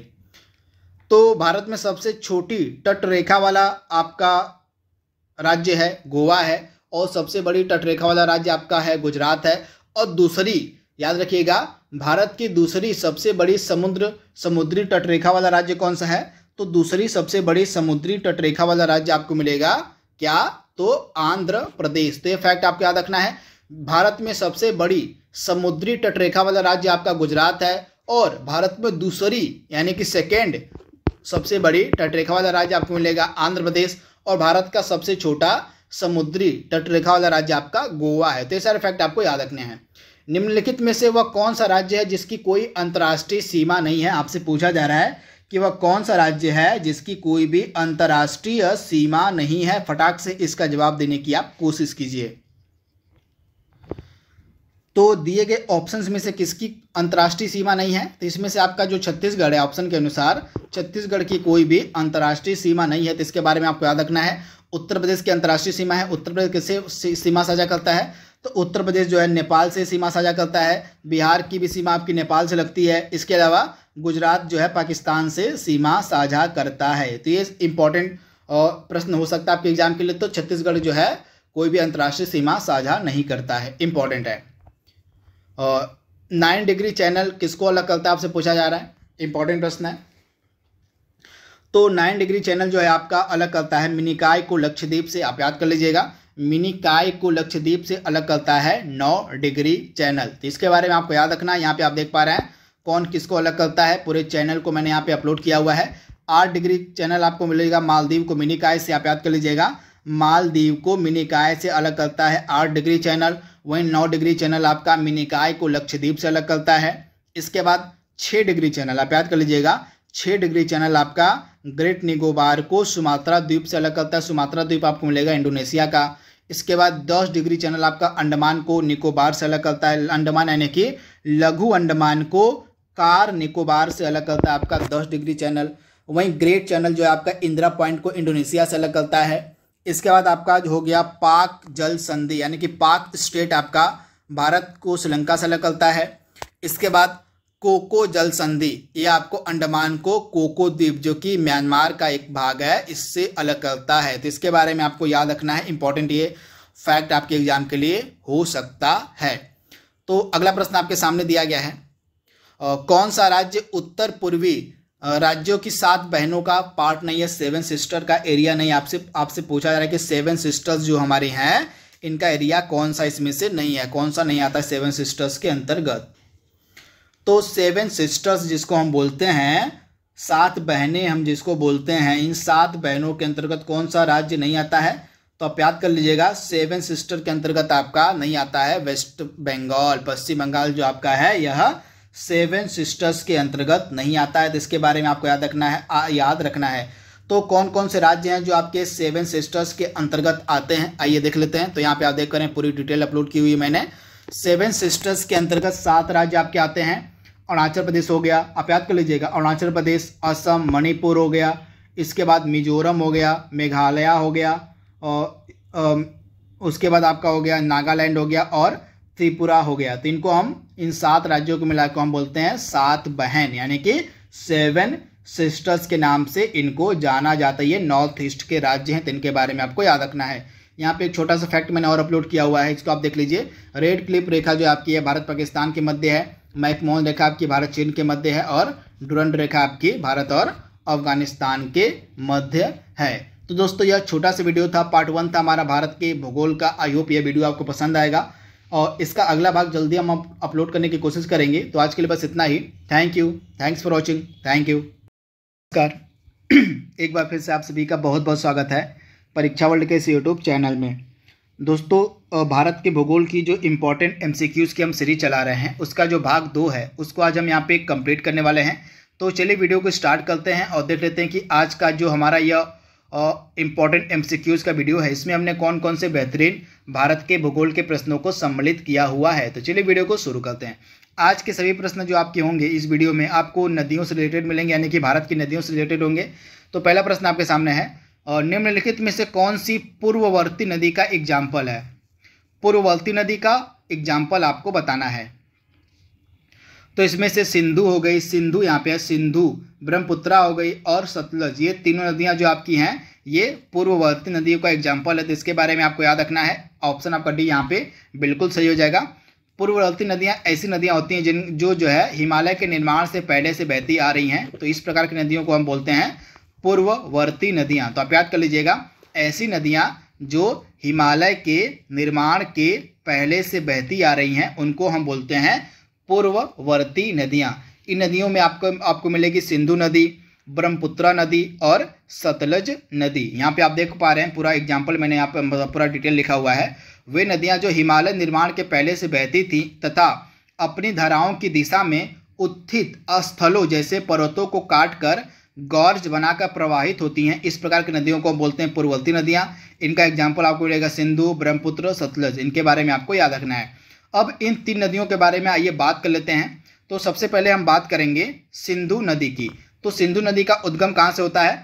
तो भारत में सबसे छोटी तटरेखा वाला आपका राज्य है गोवा है और सबसे बड़ी तटरेखा वाला राज्य आपका है गुजरात है और दूसरी याद रखिएगा भारत की दूसरी सबसे बड़ी समुद्र समुद्री तटरेखा वाला राज्य कौन सा है तो दूसरी सबसे बड़ी समुद्री तटरेखा वाला राज्य आपको मिलेगा क्या तो आंध्र प्रदेश तो ये फैक्ट आपको याद रखना है भारत में सबसे बड़ी समुद्री तटरेखा वाला राज्य आपका गुजरात है और भारत में दूसरी यानी कि सेकेंड सबसे बड़ी तटरेखा वाला राज्य आपको मिलेगा आंध्र प्रदेश और भारत का सबसे छोटा समुद्री तटरेखा वाला राज्य आपका गोवा है तो ये सारे फैक्ट आपको याद रखने हैं निम्नलिखित में से वह कौन सा राज्य है जिसकी कोई अंतर्राष्ट्रीय सीमा नहीं है आपसे पूछा जा रहा है कि वह कौन सा राज्य है जिसकी कोई भी अंतर्राष्ट्रीय सीमा नहीं है फटाक से इसका जवाब देने की आप कोशिश कीजिए तो दिए गए ऑप्शंस में से किसकी अंतर्राष्ट्रीय सीमा नहीं है तो इसमें से आपका जो छत्तीसगढ़ है ऑप्शन के अनुसार छत्तीसगढ़ की कोई भी अंतर्राष्ट्रीय सीमा नहीं है तो इसके बारे में आपको याद रखना है उत्तर प्रदेश की अंतर्राष्ट्रीय सीमा है उत्तर प्रदेश किससे सीमा साझा करता है तो उत्तर प्रदेश जो है नेपाल से सीमा साझा करता है बिहार की भी सीमा आपकी नेपाल से लगती है इसके अलावा गुजरात जो है पाकिस्तान से सीमा साझा करता है तो ये इंपॉर्टेंट प्रश्न हो सकता है आपके एग्जाम के लिए तो छत्तीसगढ़ जो है कोई भी अंतर्राष्ट्रीय सीमा साझा नहीं करता है इंपॉर्टेंट है और नाइन डिग्री चैनल किसको अलग करता है आपसे पूछा जा रहा है इंपॉर्टेंट प्रश्न है तो नाइन डिग्री चैनल जो है आपका अलग करता है मिनिकाय को लक्षद्वीप से आप याद कर लीजिएगा मिनिकाय को लक्षद्वीप से अलग करता है नौ डिग्री चैनल तो इसके बारे में आपको याद रखना है यहाँ पे आप देख पा रहे हैं कौन किसको अलग करता है पूरे चैनल को मैंने यहाँ पे अपलोड किया हुआ है आठ डिग्री चैनल आपको मिलेगा मालदीव को मिनिकाय से आप याद कर लीजिएगा मालदीव को मिनिकाय से अलग करता है आठ डिग्री चैनल वहीं नौ डिग्री चैनल आपका मिनिकाय को लक्षद्वीप से अलग करता है इसके बाद छः डिग्री चैनल आप याद कर लीजिएगा छः डिग्री चैनल आपका ग्रेट निकोबार को सुमात्रा द्वीप से अलग करता है सुमात्रा द्वीप आपको मिलेगा इंडोनेशिया का इसके बाद 10 डिग्री चैनल आपका अंडमान को निकोबार से अलग करता है अंडमान यानी कि लघु अंडमान को कार निकोबार से अलग करता है आपका 10 डिग्री चैनल वहीं ग्रेट चैनल जो है आपका इंदिरा पॉइंट को इंडोनेशिया से अलग करता है इसके बाद आपका हो गया पाक जल संधि यानी कि पाक स्टेट आपका भारत को श्रीलंका से अलग करता है इसके बाद कोको जल संधि ये आपको अंडमान को कोको द्वीप जो कि म्यांमार का एक भाग है इससे अलग करता है तो इसके बारे में आपको याद रखना है इंपॉर्टेंट ये फैक्ट आपके एग्जाम के लिए हो सकता है तो अगला प्रश्न आपके सामने दिया गया है आ, कौन सा राज्य उत्तर पूर्वी राज्यों की सात बहनों का पार्ट नहीं है सेवन सिस्टर का एरिया नहीं आपसे आपसे पूछा जा रहा है कि सेवन सिस्टर्स जो हमारे हैं इनका एरिया कौन सा इसमें से नहीं है कौन सा नहीं आता सेवन सिस्टर्स के अंतर्गत तो सेवन सिस्टर्स जिसको हम बोलते हैं सात बहनें हम जिसको बोलते हैं इन सात बहनों के अंतर्गत कौन सा राज्य नहीं आता है तो आप याद कर लीजिएगा सेवन सिस्टर के अंतर्गत आपका नहीं आता है वेस्ट बंगाल पश्चिम बंगाल जो आपका है यह सेवन सिस्टर्स के अंतर्गत नहीं आता है तो इसके बारे में आपको याद रखना है आ, याद रखना है तो कौन कौन से राज्य हैं जो आपके सेवन सिस्टर्स के अंतर्गत आते हैं आइए देख लेते हैं तो यहाँ पे आप देख करें पूरी डिटेल अपलोड की हुई मैंने सेवन सिस्टर्स के अंतर्गत सात राज्य आपके आते हैं अरुणाचल प्रदेश हो गया आप याद कर लीजिएगा अरुणाचल प्रदेश असम मणिपुर हो गया इसके बाद मिजोरम हो गया मेघालय हो गया और उसके बाद आपका हो गया नागालैंड हो गया और त्रिपुरा हो गया तो इनको हम इन सात राज्यों को मिलाकर हम बोलते हैं सात बहन यानी कि सेवन सिस्टर्स के नाम से इनको जाना जाता है ये नॉर्थ ईस्ट के राज्य हैं तो इनके बारे में आपको याद रखना है यहाँ पे एक छोटा सा फैक्ट मैंने और अपलोड किया हुआ है इसको आप देख लीजिए रेड क्लिप रेखा जो आपकी है भारत पाकिस्तान के मध्य है मैकमोहन रेखा आपकी भारत चीन के मध्य है और डुरंड रेखा आपकी भारत और अफगानिस्तान के मध्य है तो दोस्तों यह छोटा सा वीडियो था पार्ट वन था हमारा भारत के भूगोल का आई होप यह वीडियो आपको पसंद आएगा और इसका अगला भाग जल्दी हम अपलोड करने की कोशिश करेंगे तो आज के लिए बस इतना ही thank you thanks for watching thank you नमस्कार एक बार फिर से आप सभी का बहुत बहुत स्वागत है परीक्षा वर्ल्ड के इस यूट्यूब चैनल में दोस्तों भारत के भूगोल की जो इम्पोर्टेंट एम की हम सीरीज चला रहे हैं उसका जो भाग दो है उसको आज हम यहाँ पे कंप्लीट करने वाले हैं तो चलिए वीडियो को स्टार्ट करते हैं और देख लेते हैं कि आज का जो हमारा यह इम्पोर्टेंट एम का वीडियो है इसमें हमने कौन कौन से बेहतरीन भारत के भूगोल के प्रश्नों को सम्मिलित किया हुआ है तो चलिए वीडियो को शुरू करते हैं आज के सभी प्रश्न जो आपके होंगे इस वीडियो में आपको नदियों से रिलेटेड मिलेंगे यानी कि भारत की नदियों से रिलेटेड होंगे तो पहला प्रश्न आपके सामने है और निम्नलिखित में से कौन सी पूर्ववर्ती नदी का एग्जाम्पल है पूर्ववर्ती नदी का एग्जाम्पल आपको बताना है तो इसमें से सिंधु हो गई सिंधु यहाँ पे है सिंधु ब्रह्मपुत्रा हो गई और सतलज ये तीनों नदियाँ जो आपकी हैं ये पूर्ववर्ती नदियों का एग्जाम्पल है तो इसके बारे में आपको याद रखना है ऑप्शन आपका डी यहाँ पे बिल्कुल सही हो जाएगा पूर्ववर्ती नदियाँ ऐसी नदियाँ होती हैं जिन जो जो है हिमालय के निर्माण से पहले से बहती आ रही हैं तो इस प्रकार की नदियों को हम बोलते हैं पूर्ववर्ती नदियाँ तो आप याद कर लीजिएगा ऐसी नदियाँ जो हिमालय के निर्माण के पहले से बहती आ रही हैं उनको हम बोलते हैं पूर्ववर्ती नदियाँ इन नदियों में आपको आपको मिलेगी सिंधु नदी ब्रह्मपुत्रा नदी और सतलज नदी यहाँ पे आप देख पा रहे हैं पूरा एग्जाम्पल मैंने यहाँ पे मतलब पूरा डिटेल लिखा हुआ है वे नदियाँ जो हिमालय निर्माण के पहले से बहती थीं तथा अपनी धाराओं की दिशा में उत्थित स्थलों जैसे पर्वतों को काट कर गौरज बनाकर प्रवाहित होती हैं इस प्रकार की नदियों को बोलते हैं पूर्ववर्ती नदियाँ इनका एग्जाम्पल आपको मिलेगा सिंधु ब्रह्मपुत्र सतलज इनके बारे में आपको याद रखना है अब इन तीन नदियों के बारे में आइए बात कर लेते हैं तो सबसे पहले हम बात करेंगे सिंधु नदी की तो सिंधु नदी का उद्गम कहाँ से होता है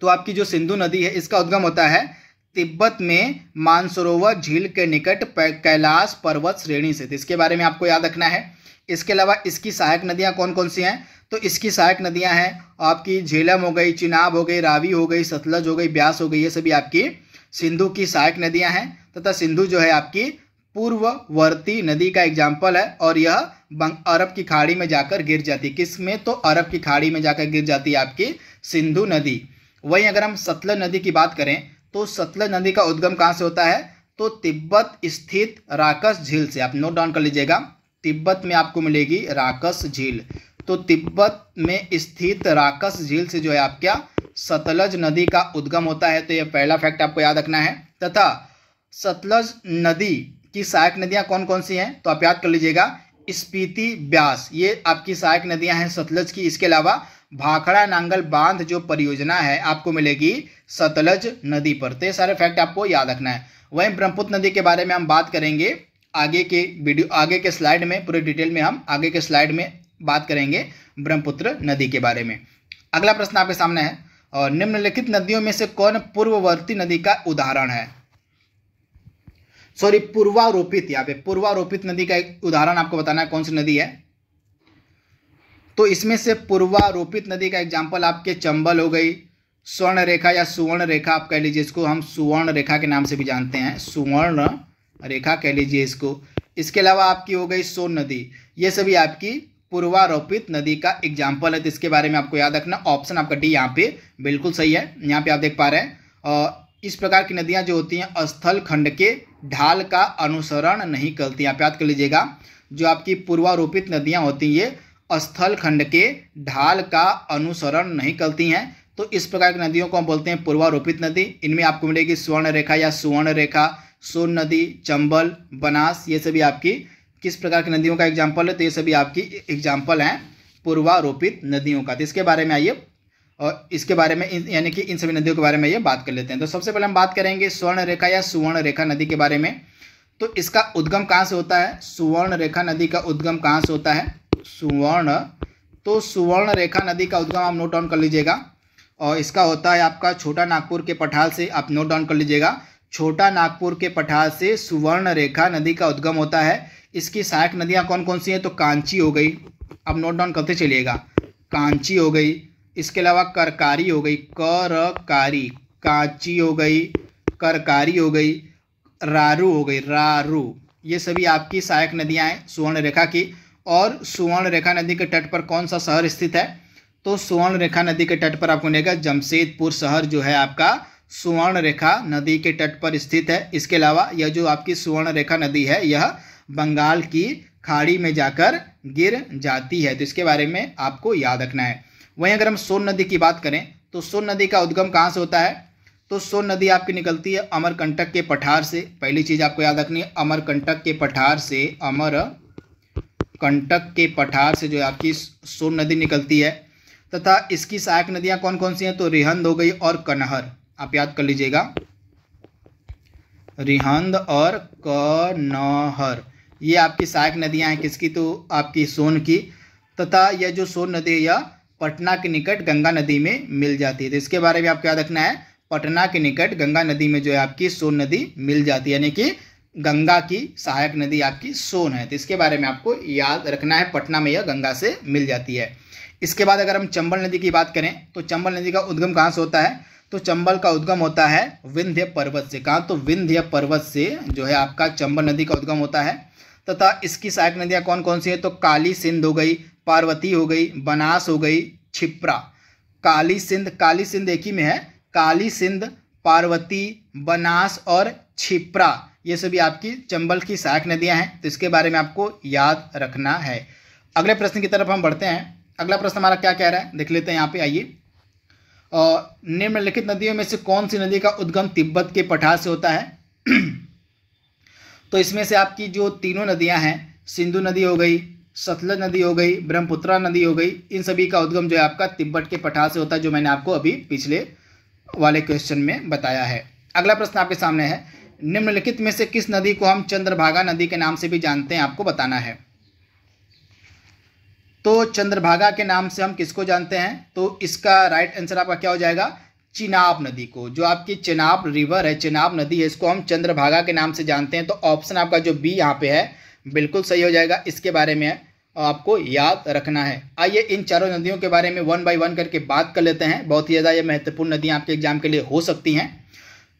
तो आपकी जो सिंधु नदी है इसका उद्गम होता है तिब्बत में मानसरोवर झील के निकट कैलाश पर्वत श्रेणी से तो इसके बारे में आपको याद रखना है इसके अलावा इसकी सहायक नदियाँ कौन कौन सी हैं तो इसकी सहायक नदियाँ हैं आपकी झेलम हो गई चिनाब हो गई रावी हो गई सतलज हो गई ब्यास हो गई ये सभी आपकी सिंधु की सहायक नदियाँ हैं तथा सिंधु जो है आपकी पूर्ववर्ती नदी का एग्जाम्पल है और यह अरब की खाड़ी में जाकर गिर जाती है किस में तो अरब की खाड़ी में जाकर गिर जाती है आपकी सिंधु नदी वहीं अगर हम सतलज नदी की बात करें तो सतलज नदी का उद्गम कहाँ से होता है तो तिब्बत स्थित राकस झील से आप नोट डाउन कर लीजिएगा तिब्बत में आपको मिलेगी राकस झील तो तिब्बत में स्थित राकस झील से जो है आप क्या सतलज नदी का उद्गम होता है तो यह पहला फैक्ट आपको याद रखना है तथा सतलज नदी की सहायक नदियां कौन कौन सी हैं तो आप याद कर लीजिएगा स्पीति ब्यास ये आपकी सहायक नदियां हैं सतलज की इसके अलावा भाखड़ा नांगल बांध जो परियोजना है आपको मिलेगी सतलज नदी पर तो ये सारे फैक्ट आपको याद रखना है वहीं ब्रह्मपुत्र नदी के बारे में हम बात करेंगे आगे के वीडियो आगे के स्लाइड में पूरे डिटेल में हम आगे के स्लाइड में बात करेंगे ब्रह्मपुत्र नदी के बारे में अगला प्रश्न आपके सामने है और निम्नलिखित नदियों में से कौन पूर्ववर्ती नदी का उदाहरण है सॉरी पूर्वारोपित यहाँ पे पूर्वारोपित नदी का एक उदाहरण आपको बताना है कौन सी नदी है तो इसमें से पूर्वारोपित नदी का एग्जाम्पल आपके चंबल हो गई स्वर्ण रेखा या सुवर्ण रेखा आप कह लीजिए इसको हम सुवर्ण रेखा के नाम से भी जानते हैं सुवर्ण रेखा कह लीजिए इसको इसके अलावा आपकी हो गई सोन नदी ये सभी आपकी पूर्वारोपित नदी का एग्जाम्पल है तो इसके बारे में आपको याद रखना ऑप्शन आपका डी यहाँ पे बिल्कुल सही है यहाँ पे आप देख पा रहे हैं और इस प्रकार की नदियाँ जो होती हैं स्थल खंड के ढाल का अनुसरण नहीं करती यहाँ पे याद कर लीजिएगा जो आपकी पूर्वारोपित नदियाँ होती हैं ये स्थल खंड के ढाल का अनुसरण नहीं करती हैं तो इस प्रकार की नदियों को हम बोलते हैं पूर्वारोपित नदी इनमें आपको मिलेगी स्वर्ण रेखा या सुवर्ण रेखा सोन नदी चंबल बनास ये सभी आपकी किस प्रकार की नदियों का एग्जाम्पल है तो ये सभी आपकी एग्जाम्पल हैं पूर्वारोपित नदियों का तो इसके बारे में आइए और इसके बारे में यानी कि इन सभी नदियों के बारे में ये बात कर लेते हैं तो सबसे पहले हम बात करेंगे स्वर्ण रेखा या सुवर्ण रेखा नदी के बारे में तो इसका उद्गम कहाँ से होता है सुवर्ण रेखा नदी का उद्गम कहाँ से होता है सुवर्ण तो सुवर्ण रेखा नदी का उद्गम आप नोट डाउन कर लीजिएगा और इसका होता है आपका छोटा नागपुर के पठाल से आप नोट डाउन कर लीजिएगा छोटा नागपुर के पठार से सुवर्ण रेखा नदी का उद्गम होता है इसकी सहायक नदियाँ कौन कौन सी हैं तो कांची हो गई अब नोट डाउन करते चलिएगा कांची हो गई इसके अलावा करकारी हो गई करकारी कांची हो गई करकारी हो गई रारू हो गई रारू ये सभी आपकी सहायक नदियाँ हैं सुवर्ण रेखा की और सुवर्ण रेखा नदी के तट पर कौन सा शहर स्थित है तो सुवर्ण रेखा नदी के तट पर आपको मिलेगा जमशेदपुर शहर जो है आपका सुवर्ण रेखा नदी के तट पर स्थित है इसके अलावा यह जो आपकी सुवर्ण रेखा नदी है यह बंगाल की खाड़ी में जाकर गिर जाती है तो इसके बारे में आपको याद रखना है वहीं अगर हम सोन नदी की बात करें तो सोन नदी का उद्गम कहाँ से होता है तो सोन नदी आपकी निकलती है अमरकंटक के पठार से पहली चीज़ आपको याद रखनी है अमरकंटक के पठार से अमर कंटक के पठार से जो आपकी सोन नदी निकलती है तथा इसकी सहायक नदियाँ कौन कौन सी हैं तो रिहंद हो गई और कनहर आप याद कर लीजिएगा रिहंद और कनहर ये आपकी सहायक नदियां हैं किसकी तो आपकी सोन की तथा यह जो सोन नदी है यह पटना के निकट गंगा नदी में मिल जाती है तो इसके बारे में आपको याद रखना है पटना के निकट गंगा नदी में जो है आपकी सोन नदी मिल जाती है यानी कि गंगा की सहायक नदी आपकी सोन है तो इसके बारे में आपको याद रखना है पटना में यह गंगा से मिल जाती है इसके बाद अगर हम चंबल नदी की बात करें तो चंबल नदी का उद्गम कहाँ से होता है तो चंबल का उद्गम होता है विंध्य पर्वत से कहाँ तो विंध्य पर्वत से जो है आपका चंबल नदी का उद्गम होता है तथा इसकी सहायक नदियाँ कौन कौन सी है तो काली सिंध हो गई पार्वती हो गई बनास हो गई छिप्रा काली सिंध काली सिंध एक ही में है काली सिंध पार्वती बनास और छिप्रा ये सभी आपकी चंबल की सहायक नदियां हैं तो इसके बारे में आपको याद रखना है अगले प्रश्न की तरफ हम बढ़ते हैं अगला प्रश्न हमारा क्या कह रहा है देख लेते हैं यहाँ पे आइए निम्नलिखित नदियों में से कौन सी नदी का उद्गम तिब्बत के पठार से होता है तो इसमें से आपकी जो तीनों नदियां हैं सिंधु नदी हो गई सतलज नदी हो गई ब्रह्मपुत्रा नदी हो गई इन सभी का उद्गम जो है आपका तिब्बत के पठार से होता है जो मैंने आपको अभी पिछले वाले क्वेश्चन में बताया है अगला प्रश्न आपके सामने है निम्नलिखित में से किस नदी को हम चंद्रभागा नदी के नाम से भी जानते हैं आपको बताना है तो चंद्रभागा के नाम से हम किसको जानते हैं तो इसका राइट आंसर आपका क्या हो जाएगा चिनाब नदी को जो आपकी चेनाब रिवर है चेनाब नदी है इसको हम चंद्रभागा के नाम से जानते हैं तो ऑप्शन आपका जो बी यहाँ पे है बिल्कुल सही हो जाएगा इसके बारे में आपको याद रखना है आइए इन चारों नदियों के बारे में वन बाय वन करके बात कर लेते हैं बहुत ही ज़्यादा ये महत्वपूर्ण नदियाँ आपके एग्जाम के लिए हो सकती हैं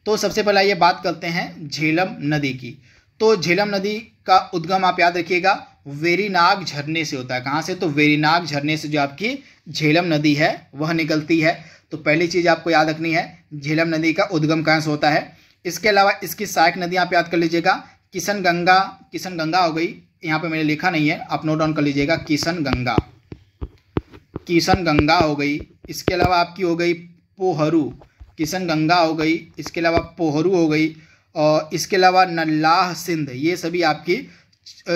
तो सबसे पहले आइए बात करते हैं झेलम नदी की तो झेलम नदी का उद्गम आप याद रखिएगा वेरीनाग झरने से होता है कहाँ से तो वेरीनाग झरने से जो आपकी झेलम नदी है वह निकलती है तो पहली चीज़ आपको याद रखनी है झेलम नदी का उद्गम कहाँ से होता है इसके अलावा इसकी सहायक नदी आप याद कर लीजिएगा किशन गंगा किशन गंगा हो गई यहाँ पे मैंने लिखा नहीं है आप नोट डाउन कर लीजिएगा किशन गंगा किशन गंगा हो गई इसके अलावा आपकी हो गई पोहरू किशन गंगा हो गई इसके अलावा पोहरू हो गई और इसके अलावा नल्लाह सिंध ये सभी आपकी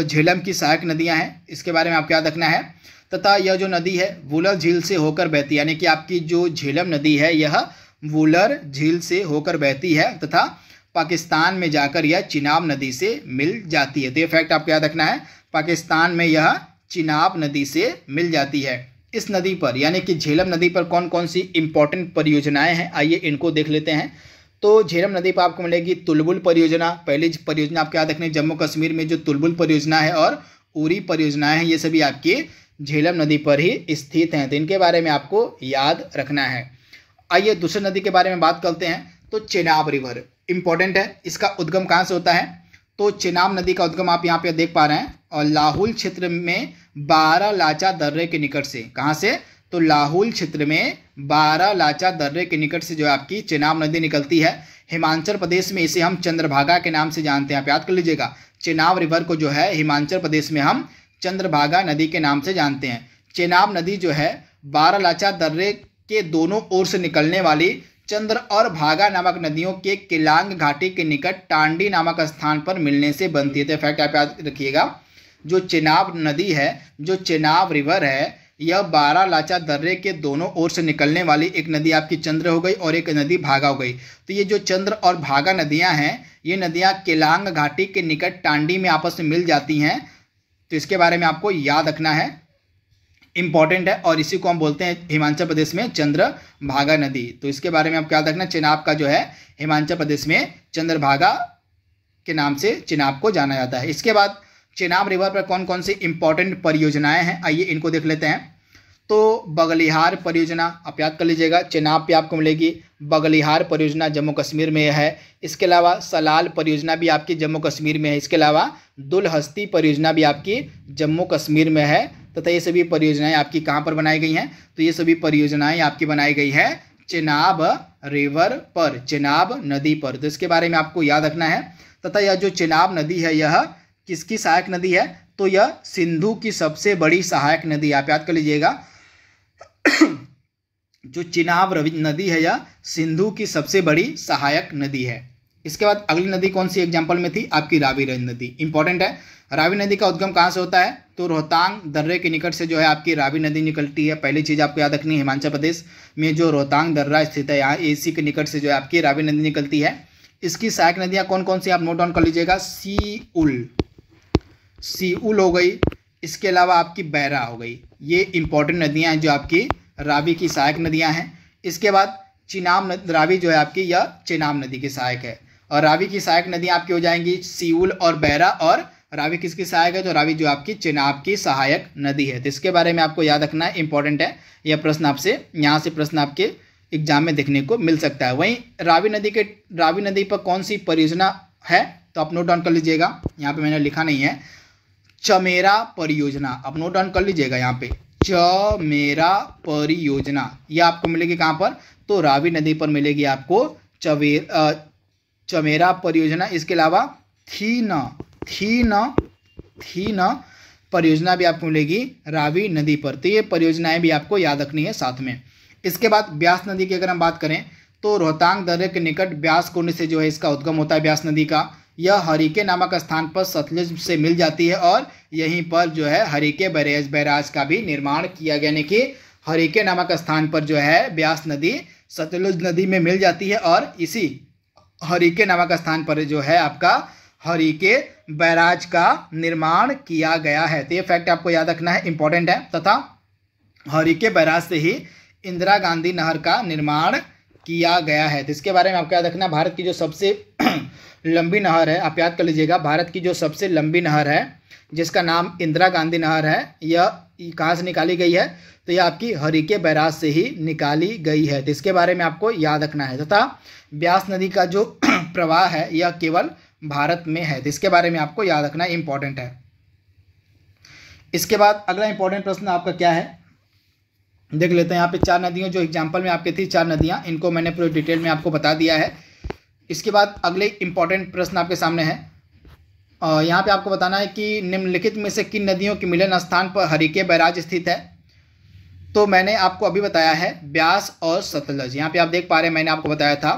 झेलम की सहायक नदियां हैं इसके बारे में आपको याद रखना है तथा यह जो नदी है वुलर झील से होकर बहती है यानी कि आपकी जो झेलम नदी है यह वुलर झील से होकर बहती है तथा पाकिस्तान में जाकर यह चिनाब नदी से मिल जाती है तो ये फैक्ट आपको याद रखना है पाकिस्तान में यह चिनाब नदी से मिल जाती है इस नदी पर यानी कि झेलम नदी पर कौन कौन सी इंपॉर्टेंट परियोजनाएं हैं आइए इनको देख लेते हैं तो झेरम नदी पर आपको मिलेगी तुलबुल परियोजना पहली परियोजना आपके याद रखने जम्मू कश्मीर में जो तुलबुल परियोजना है और उरी परियोजनाएं हैं ये सभी आपकी झेलम नदी पर ही स्थित हैं तो इनके बारे में आपको याद रखना है आइए दूसरे नदी के बारे में बात करते हैं तो चेनाब रिवर इंपॉर्टेंट है इसका उद्गम कहाँ से होता है तो चेनाब नदी का उद्गम आप यहाँ पे देख पा रहे हैं और लाहौल क्षेत्र में बारह लाचा दर्रे के निकट से कहाँ से तो लाहौल क्षेत्र में बारह लाचा दर्रे के निकट से जो है आपकी चेनाब नदी निकलती है हिमाचल प्रदेश में इसे हम चंद्रभागा के नाम से जानते हैं आप याद कर लीजिएगा चेनाब रिवर को जो है हिमाचल प्रदेश में हम चंद्रभागा नदी के नाम से जानते हैं चेनाब नदी जो है बारह लाचा दर्रे के दोनों ओर से निकलने वाली चंद्र और भागा नामक नदियों के किलांग घाटी के निकट टांडी नामक स्थान पर मिलने से बनती है तो फैक्ट आप याद रखिएगा जो चेनाब नदी है जो चेनाब रिवर है यह बारह लाचा दर्रे के दोनों ओर से निकलने वाली एक नदी आपकी चंद्र हो गई और एक नदी भागा हो गई तो ये जो चंद्र और भागा नदियां हैं ये नदियां केलांग घाटी के निकट टांडी में आपस में मिल जाती हैं तो इसके बारे में आपको याद रखना है इंपॉर्टेंट है और इसी को हम बोलते हैं हिमाचल प्रदेश में चंद्र भागा नदी तो इसके बारे में आपको याद रखना चेनाब का जो है हिमाचल प्रदेश में चंद्रभागा के नाम से चेनाब को जाना जाता है इसके बाद चेनाब रिवर पर कौन कौन सी इंपॉर्टेंट परियोजनाएं हैं आइए इनको देख लेते हैं तो बगलिहार परियोजना आप याद कर लीजिएगा चेनाब पे आपको मिलेगी बगलिहार परियोजना जम्मू कश्मीर में है इसके अलावा सलाल परियोजना भी आपकी जम्मू कश्मीर में है इसके अलावा दुलहस्ती परियोजना भी आपकी जम्मू कश्मीर में है तथा ये सभी परियोजनाएं आपकी कहाँ पर बनाई गई हैं तो ये सभी परियोजनाएं आपकी बनाई गई है चेनाब रिवर पर चेनाब नदी पर तो इसके बारे में आपको याद रखना है तथा यह जो चेनाब नदी है यह किसकी सहायक नदी है तो यह सिंधु की सबसे बड़ी सहायक नदी आप याद कर लीजिएगा जो चिनाब रवि नदी है यह सिंधु की सबसे बड़ी सहायक नदी है इसके बाद अगली नदी कौन सी एग्जाम्पल में थी आपकी रावी नदी इंपॉर्टेंट है रावी नदी का उद्गम कहाँ से होता है तो रोहतांग दर्रे के निकट से जो है आपकी रावी नदी निकलती है पहली चीज़ आपको याद रखनी है हिमाचल प्रदेश में जो रोहतांग दर्रा स्थित है यहाँ एसी के निकट से जो है आपकी रावी नदी निकलती है इसकी सहायक नदियाँ कौन कौन सी आप नोट डाउन कर लीजिएगा सी उल सीउल हो गई इसके अलावा आपकी बैरा हो गई ये इंपॉर्टेंट नदियां हैं जो आपकी रावी की सहायक नदियां हैं इसके बाद चिनाम रावी जो है आपकी यह चिनाम नदी की सहायक है और रावी की सहायक नदियाँ आपकी हो जाएंगी सीउल और बैरा और रावी किसकी सहायक है तो रावी जो आपकी चिनाब की सहायक नदी है तो इसके बारे में आपको याद रखना है इंपॉर्टेंट है यह प्रश्न आपसे यहाँ से प्रश्न आपके एग्जाम में देखने को मिल सकता है वहीं रावी नदी के रावी नदी पर कौन सी परियोजना है तो आप नोट डाउन कर लीजिएगा यहाँ पे मैंने लिखा नहीं है चमेरा परियोजना अब नोट डाउन कर लीजिएगा यहाँ पे चमेरा परियोजना ये आपको मिलेगी कहाँ पर तो रावी नदी पर मिलेगी आपको चवेर चमेरा परियोजना इसके अलावा न थी न परियोजना भी आपको मिलेगी रावी नदी पर तो ये परियोजनाएं भी आपको याद रखनी है साथ में इसके बाद ब्यास नदी की अगर हम बात करें तो रोहतांग दर्रे के निकट ब्यास कुंड से जो है इसका उद्गम होता है ब्यास नदी का यह हरिके नामक स्थान पर सतलुज से मिल जाती है और यहीं पर जो है हरिके बैरेज बैराज का भी निर्माण किया गया यानी कि हरिके नामक स्थान पर जो है ब्यास नदी सतलुज नदी में मिल जाती है और इसी हरिके नामक स्थान पर जो है आपका हरिके बैराज का निर्माण किया गया है तो ये फैक्ट आपको याद रखना है इंपॉर्टेंट है तथा हरिके बैराज से ही इंदिरा गांधी नहर का निर्माण किया गया है तो इसके बारे में आपको याद रखना भारत की जो सबसे लंबी नहर है आप याद कर लीजिएगा भारत की जो सबसे लंबी नहर है जिसका नाम इंदिरा गांधी नहर है यह कहाँ से निकाली गई है तो यह आपकी हरिके बैराज से ही निकाली गई है तो इसके बारे में आपको याद रखना है तथा ब्यास नदी का जो प्रवाह है यह केवल भारत में है तो इसके बारे में आपको याद रखना इंपॉर्टेंट है इसके बाद अगला इंपॉर्टेंट प्रश्न आपका क्या है देख लेते हैं यहाँ पे चार नदियों जो एग्जाम्पल में आपके थी चार नदियाँ इनको मैंने पूरे डिटेल में आपको बता दिया है इसके बाद अगले इंपॉर्टेंट प्रश्न आपके सामने है यहाँ पे आपको बताना है कि निम्नलिखित में से किन नदियों के मिलन स्थान पर हरिके बैराज स्थित है तो मैंने आपको अभी बताया है ब्यास और सतलज यहाँ पे आप देख पा रहे हैं मैंने आपको बताया था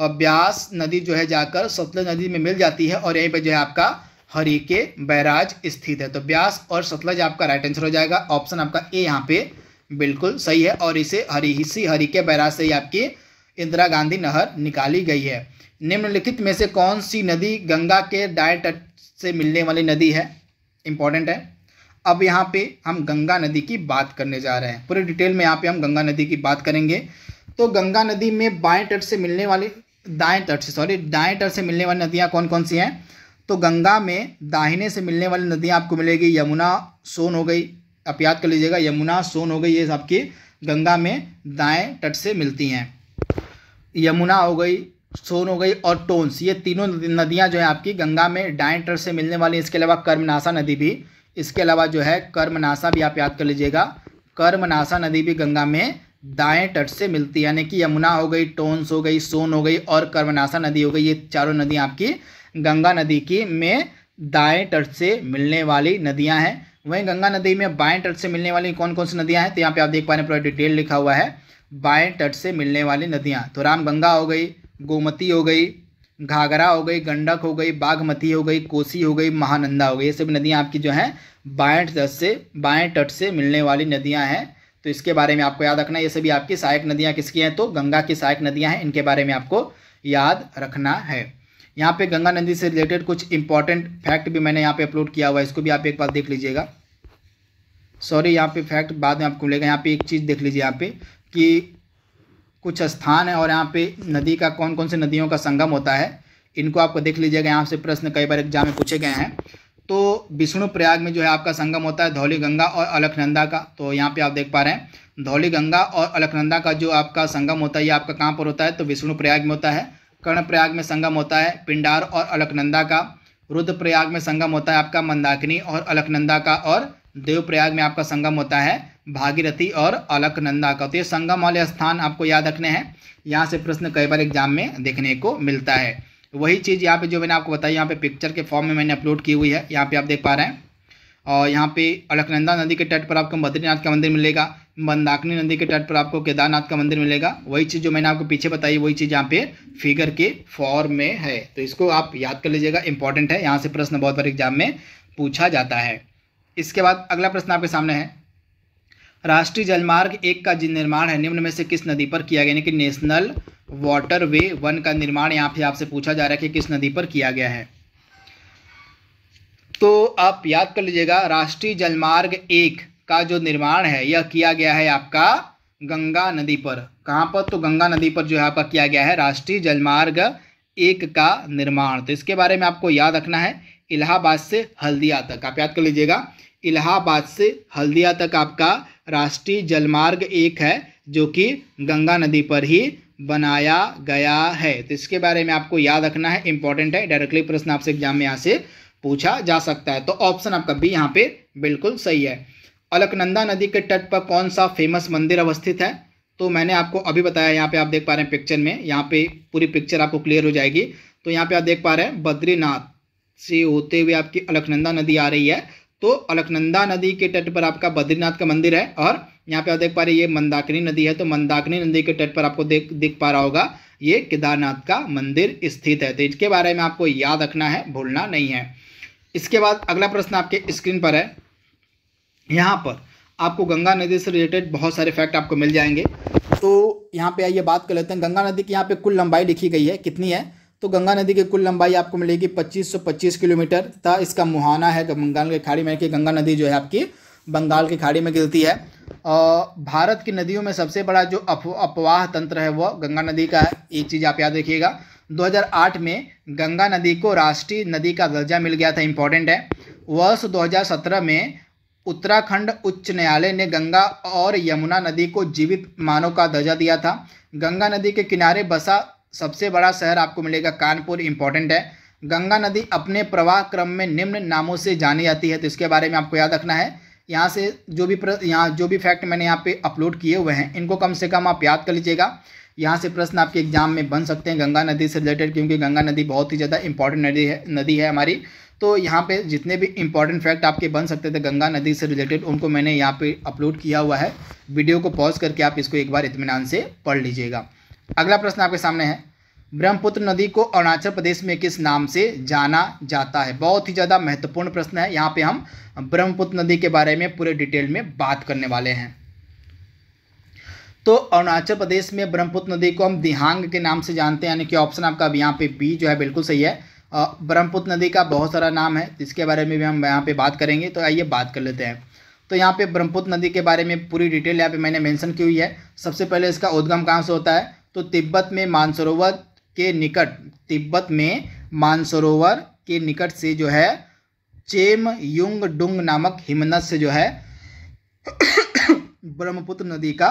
और ब्यास नदी जो है जाकर सतलज नदी में मिल जाती है और यहीं पर जो है आपका हरिके बैराज स्थित है तो ब्यास और सतलज आपका राइट आंसर हो जाएगा ऑप्शन आपका ए यहाँ पे बिल्कुल सही है और इसे हरी हिस्सी हरिके बैराज से ही आपकी इंदिरा गांधी नहर निकाली गई है निम्नलिखित में से कौन सी नदी गंगा के दाएं तट से मिलने वाली नदी है इम्पॉर्टेंट है अब यहाँ पे हम गंगा नदी की बात करने जा रहे हैं पूरे डिटेल में यहाँ पे हम गंगा नदी की बात करेंगे तो गंगा नदी में बाएं तट से मिलने वाली दाएं तट से सॉरी दाएं तट से मिलने वाली नदियाँ कौन कौन सी हैं तो गंगा में दाहिने से मिलने वाली नदियाँ आपको मिलेगी यमुना सोन हो गई आप याद कर लीजिएगा यमुना सोन हो गई ये आपकी गंगा में दाएँ तट से मिलती हैं यमुना हो गई सोन हो गई और टोन्स ये तीनों नदियाँ जो है आपकी गंगा में डाएं तट से मिलने वाली इसके अलावा कर्मनासा नदी भी इसके अलावा जो है कर्मनासा भी आप याद कर लीजिएगा कर्मनासा नदी भी गंगा में दाएं तट से मिलती है यानी कि यमुना हो गई टोन्स हो गई सोन हो गई और कर्मनासा नदी हो गई ये चारों नदियाँ आपकी गंगा नदी की में दाएं तट से मिलने वाली नदियाँ हैं वहीं गंगा नदी में बाएं तट से मिलने वाली कौन कौन सी नदियाँ हैं तो यहाँ पे आप देख पा रहे हैं पूरा डिटेल लिखा हुआ है बाएं तट से मिलने वाली नदियाँ तो राम गंगा हो गई गोमती हो गई घाघरा हो गई गंडक हो गई बागमती हो गई कोसी हो गई महानंदा हो गई ये सब नदियाँ आपकी जो हैं बाएँ तट से बाएँ तट से मिलने वाली नदियाँ हैं तो इसके बारे में आपको याद रखना ये सभी आपकी सहायक नदियाँ किसकी हैं तो गंगा की सहायक नदियाँ हैं इनके बारे में आपको याद रखना है यहाँ पे गंगा नदी से रिलेटेड कुछ इंपॉर्टेंट फैक्ट भी मैंने यहाँ पे अपलोड किया हुआ है इसको भी आप एक बार देख लीजिएगा सॉरी यहाँ पे फैक्ट बाद में आपको मिलेगा यहाँ पे एक चीज़ देख लीजिए यहाँ पे कि कुछ स्थान है और यहाँ पे नदी का कौन कौन से नदियों का संगम होता है इनको आपको देख लीजिएगा यहाँ से प्रश्न कई बार एग्जाम में पूछे गए हैं तो विष्णु प्रयाग में जो है आपका संगम होता है धौली गंगा और अलखनंदा का तो यहाँ पे आप देख पा रहे हैं धौली गंगा और अलखनंदा का जो आपका संगम होता है ये आपका कहाँ पर होता है तो विष्णु प्रयाग में होता है कर्ण प्रयाग में संगम होता है पिंडार और अलखनंदा का रुद्र प्रयाग में संगम होता है आपका मंदाकिनी और अलखनंदा का और देवप्रयाग में आपका संगम होता है भागीरथी और अलकनंदा का तो ये संगम वाले स्थान आपको याद रखने हैं यहाँ से प्रश्न कई बार एग्जाम में देखने को मिलता है वही चीज़ यहाँ पे जो मैंने आपको बताई यहाँ पे पिक्चर के फॉर्म में मैंने अपलोड की हुई है यहाँ पे आप देख पा रहे हैं और यहाँ पे अलकनंदा नदी के तट पर आपको बद्रीनाथ का मंदिर मिलेगा मंदाकिनी नदी के तट पर आपको केदारनाथ का मंदिर मिलेगा वही चीज़ जो मैंने आपको पीछे बताई वही चीज़ यहाँ पे फिगर के फॉर्म में है तो इसको आप याद कर लीजिएगा इंपॉर्टेंट है यहाँ से प्रश्न बहुत बार एग्जाम में पूछा जाता है इसके बाद अगला प्रश्न आपके सामने है राष्ट्रीय जलमार्ग एक का निर्माण है निम्न में से किस नदी पर किया गया यानी कि नेशनल वाटर वे वन का निर्माण यहाँ पे आपसे पूछा जा रहा है कि किस नदी पर किया गया है तो आप याद कर लीजिएगा राष्ट्रीय जलमार्ग एक का जो निर्माण है यह किया गया है आपका गंगा नदी पर कहाँ पर तो गंगा नदी पर जो है आपका किया गया है राष्ट्रीय जलमार्ग एक का निर्माण तो इसके बारे में आपको याद रखना है इलाहाबाद से हल्दिया तक आप याद कर लीजिएगा इलाहाबाद से हल्दिया तक आपका राष्ट्रीय जलमार्ग एक है जो कि गंगा नदी पर ही बनाया गया है तो इसके बारे में आपको याद रखना है इंपॉर्टेंट है डायरेक्टली प्रश्न आपसे एग्जाम में यहाँ से पूछा जा सकता है तो ऑप्शन आपका बी यहाँ पे बिल्कुल सही है अलकनंदा नदी के तट पर कौन सा फेमस मंदिर अवस्थित है तो मैंने आपको अभी बताया यहाँ पे आप देख पा रहे हैं पिक्चर में यहाँ पे पूरी पिक्चर आपको क्लियर हो जाएगी तो यहाँ पे आप देख पा रहे हैं बद्रीनाथ से होते हुए आपकी अलकनंदा नदी आ रही है तो अलकनंदा नदी के तट पर आपका बद्रीनाथ का मंदिर है और यहाँ पे आप देख पा रहे ये मंदाकिनी नदी है तो मंदाकिनी नदी के तट पर आपको देख देख पा रहा होगा ये केदारनाथ का मंदिर स्थित है तो इसके बारे में आपको याद रखना है भूलना नहीं है इसके बाद अगला प्रश्न आपके स्क्रीन पर है यहाँ पर आपको गंगा नदी से रिलेटेड बहुत सारे फैक्ट आपको मिल जाएंगे तो यहाँ पे आइए बात कर लेते हैं गंगा नदी की यहाँ पे कुल लंबाई लिखी गई है कितनी है तो गंगा नदी की कुल लंबाई आपको मिलेगी 2525 किलोमीटर तथा इसका मुहाना है तो बंगाल की खाड़ी में कि गंगा नदी जो है आपकी बंगाल की खाड़ी में गिरती है भारत की नदियों में सबसे बड़ा जो अपवाह तंत्र है वह गंगा नदी का है एक चीज़ आप याद रखिएगा 2008 में गंगा नदी को राष्ट्रीय नदी का दर्जा मिल गया था इम्पोर्टेंट है वर्ष 2017 में उत्तराखंड उच्च न्यायालय ने गंगा और यमुना नदी को जीवित मानव का दर्जा दिया था गंगा नदी के किनारे बसा सबसे बड़ा शहर आपको मिलेगा कानपुर इंपॉर्टेंट है गंगा नदी अपने प्रवाह क्रम में निम्न नामों से जानी जाती है तो इसके बारे में आपको याद रखना है यहाँ से जो भी प्र यहाँ जो भी फैक्ट मैंने यहाँ पे अपलोड किए हुए हैं इनको कम से कम आप याद कर लीजिएगा यहाँ से प्रश्न आपके एग्जाम में बन सकते हैं गंगा नदी से रिलेटेड क्योंकि गंगा नदी बहुत ही ज़्यादा इंपॉर्टेंट नदी है नदी है हमारी तो यहाँ पे जितने भी इंपॉर्टेंट फैक्ट आपके बन सकते थे गंगा नदी से रिलेटेड उनको मैंने यहाँ पे अपलोड किया हुआ है वीडियो को पॉज करके आप इसको एक बार इतमान से पढ़ लीजिएगा अगला प्रश्न आपके सामने है ब्रह्मपुत्र नदी को अरुणाचल प्रदेश में किस नाम से जाना जाता है बहुत ही ज़्यादा महत्वपूर्ण प्रश्न है यहाँ पे हम ब्रह्मपुत्र नदी के बारे में पूरे डिटेल में बात करने वाले हैं तो अरुणाचल प्रदेश में ब्रह्मपुत्र नदी को हम दिहांग के नाम से जानते हैं यानी कि ऑप्शन आपका अब यहाँ पे बी जो है बिल्कुल सही है ब्रह्मपुत्र नदी का बहुत सारा नाम है जिसके बारे में भी हम यहाँ पे बात करेंगे तो आइए बात कर लेते हैं तो यहाँ पे ब्रह्मपुत्र नदी के बारे में पूरी डिटेल यहाँ पे मैंने मेंशन की हुई है सबसे पहले इसका उद्गम कहाँ से होता है तो तिब्बत में मानसरोवर के निकट तिब्बत में मानसरोवर के निकट से जो है चेम युंग डुंग नामक हिमनद से जो है ब्रह्मपुत्र नदी का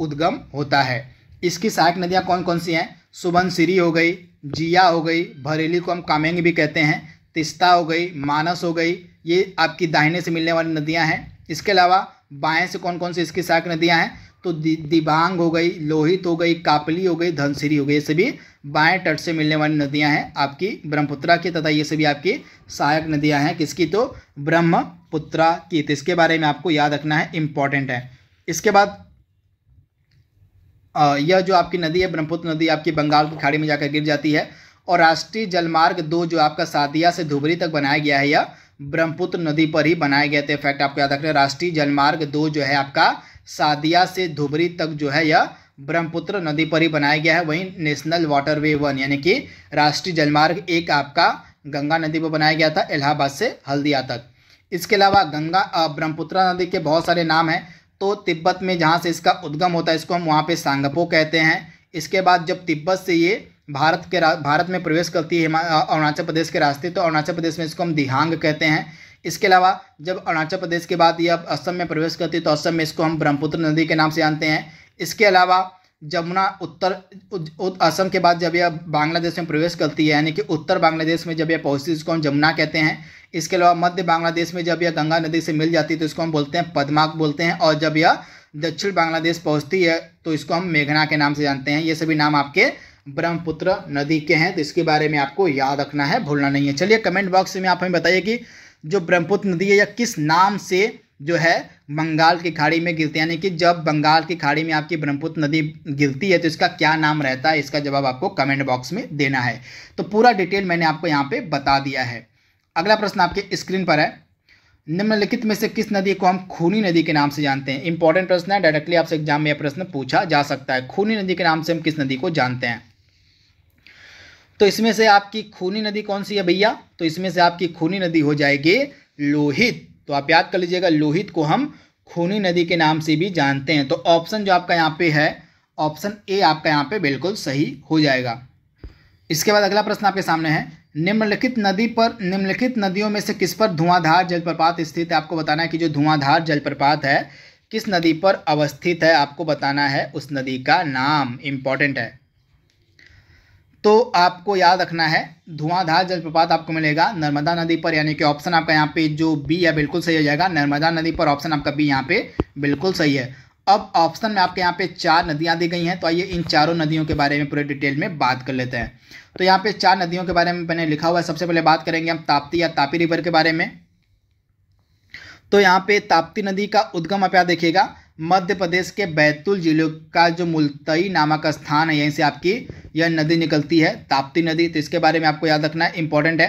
उद्गम होता है इसकी सहायक नदियाँ कौन कौन सी हैं सुबनसिरी हो गई जिया हो गई भरेली को हम कामेंग भी कहते हैं तिस्ता हो गई मानस हो गई ये आपकी दाहिने से मिलने वाली नदियाँ हैं इसके अलावा बाएँ से कौन कौन सी इसकी सहायक नदियाँ हैं तो दिबांग हो गई लोहित हो गई कापली हो गई धनसिरी हो गई ये सभी बाएं तट से मिलने वाली नदियां हैं आपकी ब्रह्मपुत्रा की तथा ये सभी आपकी सहायक नदियां हैं किसकी तो ब्रह्मपुत्रा की तो इसके बारे में आपको याद रखना है इंपॉर्टेंट है इसके बाद यह जो आपकी नदी है ब्रह्मपुत्र नदी आपकी बंगाल की खाड़ी में जाकर गिर जाती है और राष्ट्रीय जलमार्ग दो जो आपका सादिया से धुबरी तक बनाया गया है यह ब्रह्मपुत्र नदी पर ही बनाया गया था फैक्ट आपको याद रखना राष्ट्रीय जलमार्ग दो जो है आपका सादिया से धुबरी तक जो है यह ब्रह्मपुत्र नदी पर ही बनाया गया है वहीं नेशनल वाटर वे वन यानी कि राष्ट्रीय जलमार्ग एक आपका गंगा नदी पर बनाया गया था इलाहाबाद से हल्दिया तक इसके अलावा गंगा ब्रह्मपुत्र नदी के बहुत सारे नाम हैं तो तिब्बत में जहाँ से इसका उद्गम होता है इसको हम वहाँ पे सांगपो कहते हैं इसके बाद जब तिब्बत से ये भारत के भारत में प्रवेश करती है अरुणाचल प्रदेश के रास्ते तो अरुणाचल प्रदेश में इसको हम दिहांग कहते हैं इसके अलावा जब अरुणाचल प्रदेश के बाद यह असम में प्रवेश करती है तो असम में इसको हम ब्रह्मपुत्र नदी के नाम से जानते हैं इसके अलावा जमुना उत्तर असम के बाद जब यह बांग्लादेश में प्रवेश करती है यानी कि उत्तर बांग्लादेश में जब यह पहुँचती है इसको हम जमुना कहते हैं इसके अलावा मध्य बांग्लादेश में जब यह गंगा नदी से मिल जाती है तो इसको हम बोलते हैं पदमाक बोलते हैं और जब यह दक्षिण बांग्लादेश पहुँचती है तो इसको हम मेघना के नाम से जानते हैं ये सभी नाम आपके ब्रह्मपुत्र नदी के हैं तो इसके बारे में आपको याद रखना है भूलना नहीं है चलिए कमेंट बॉक्स में आप हमें बताइए कि जो ब्रह्मपुत्र नदी है या किस नाम से जो है बंगाल की खाड़ी में गिरती है यानी कि जब बंगाल की खाड़ी में आपकी ब्रह्मपुत्र नदी गिरती है तो इसका क्या नाम रहता है इसका जवाब आपको कमेंट बॉक्स में देना है तो पूरा डिटेल मैंने आपको यहाँ पे बता दिया है अगला प्रश्न आपके स्क्रीन पर है निम्नलिखित में से किस नदी को हम खूनी नदी के नाम से जानते हैं इंपॉर्टेंट प्रश्न है डायरेक्टली आपसे एग्जाम में यह प्रश्न पूछा जा सकता है खूनी नदी के नाम से हम किस नदी को जानते हैं तो इसमें से आपकी खूनी नदी कौन सी है भैया तो इसमें से आपकी खूनी नदी हो जाएगी लोहित तो आप याद कर लीजिएगा लोहित को हम खूनी नदी के नाम से भी जानते हैं तो ऑप्शन जो आपका यहाँ पे है ऑप्शन ए आपका यहाँ पे बिल्कुल सही हो जाएगा इसके बाद अगला प्रश्न आपके सामने है निम्नलिखित नदी पर निम्नलिखित नदियों में से किस पर धुआंधार जलप्रपात स्थित है आपको बताना है कि जो धुआंधार जलप्रपात है किस नदी पर अवस्थित है आपको बताना है उस नदी का नाम इम्पॉर्टेंट है तो आपको याद रखना है धुआंधार जलप्रपात आपको मिलेगा नर्मदा नदी पर यानी कि ऑप्शन आपका यहाँ पे जो बी है बिल्कुल सही हो जाएगा नर्मदा नदी पर ऑप्शन आपका बी यहाँ पे बिल्कुल सही है अब ऑप्शन में आपके यहाँ पे चार नदियाँ दी गई हैं तो आइए इन चारों नदियों के बारे में पूरे डिटेल में बात कर लेते हैं तो यहाँ पे चार नदियों के बारे में मैंने लिखा हुआ है सबसे पहले बात करेंगे हम ताप्ती या तापी रिवर के बारे में तो यहाँ पे ताप्ती नदी का उद्गम आप यहाँ देखिएगा मध्य प्रदेश के बैतूल जिले का जो मुलतई नामक स्थान है यहीं से आपकी यह नदी निकलती है ताप्ती नदी तो इसके बारे में आपको याद रखना इम्पोर्टेंट है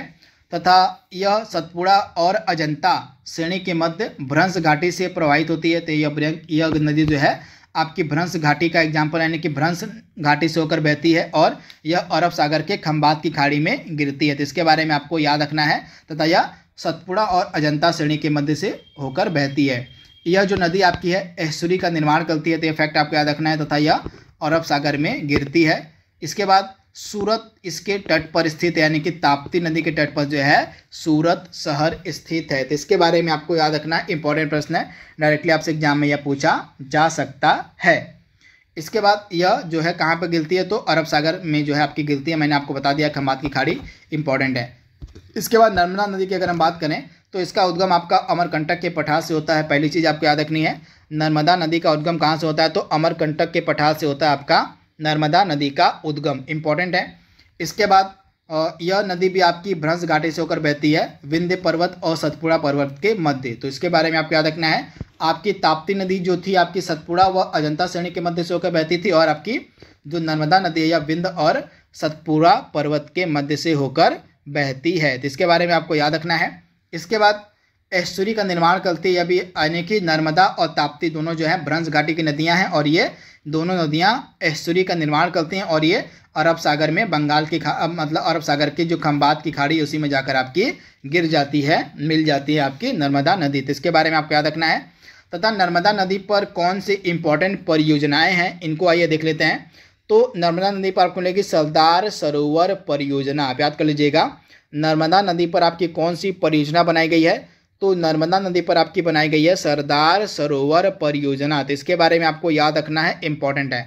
तथा यह सतपुड़ा और अजंता श्रेणी के मध्य भ्रंश घाटी से प्रवाहित होती है तो यह यह नदी जो है आपकी भ्रंश घाटी का एग्जाम्पल यानी कि भ्रंश घाटी से होकर बहती है और यह अरब सागर के खम्बात की खाड़ी में गिरती है तो इसके बारे में आपको याद रखना है तथा यह सतपुड़ा और अजंता श्रेणी के मध्य से होकर बहती है यह जो नदी आपकी है एहसुरी का निर्माण करती है तो ये फैक्ट आपको याद रखना है तथा तो यह अरब सागर में गिरती है इसके बाद सूरत इसके तट पर स्थित यानी कि ताप्ती नदी के तट पर जो है सूरत शहर स्थित है तो इसके बारे में आपको याद रखना इंपॉर्टेंट प्रश्न है डायरेक्टली आपसे एग्जाम में यह पूछा जा सकता है इसके बाद यह जो है कहाँ पर गिरती है तो अरब सागर में जो है आपकी गिरती है मैंने आपको बता दिया खम्बात की खाड़ी इंपॉर्टेंट है इसके बाद नर्मदा नदी की अगर हम बात करें तो इसका उद्गम आपका अमरकंटक के पठार से होता है पहली चीज़ आपको याद रखनी है नर्मदा नदी का उद्गम कहाँ से होता है तो अमरकंटक के पठार से होता है आपका नर्मदा नदी का उद्गम इम्पॉर्टेंट है इसके बाद यह नदी भी आपकी भ्रंश घाटी से होकर बहती है विंध्य पर्वत और सतपुड़ा पर्वत के मध्य तो इसके बारे में आपको याद रखना है आपकी ताप्ती नदी जो थी आपकी सतपुड़ा व अजंता श्रेणी के मध्य से होकर बहती थी और आपकी जो नर्मदा नदी है यह विंध्य और सतपुड़ा पर्वत के मध्य से होकर बहती है तो इसके बारे में आपको याद रखना है इसके बाद ऐश्वरी का निर्माण करती है अभी यानी कि नर्मदा और ताप्ती दोनों जो हैं ब्रंश घाटी की नदियां हैं और ये दोनों नदियां ऐश्वरी का निर्माण करती हैं और ये अरब सागर में बंगाल की खा मतलब अरब सागर की जो खम्बात की खाड़ी उसी में जाकर आपकी गिर जाती है मिल जाती है आपकी नर्मदा नदी तो इसके बारे में आपको याद रखना है तथा नर्मदा नदी पर कौन सी इंपॉर्टेंट परियोजनाएँ हैं इनको आइए देख लेते हैं तो नर्मदा नदी पर आपको लेगी सरदार सरोवर परियोजना आप याद कर लीजिएगा नर्मदा नदी पर आपकी कौन सी परियोजना बनाई गई है तो नर्मदा नदी पर आपकी बनाई गई है सरदार सरोवर परियोजना तो इसके बारे में आपको याद रखना है इंपॉर्टेंट है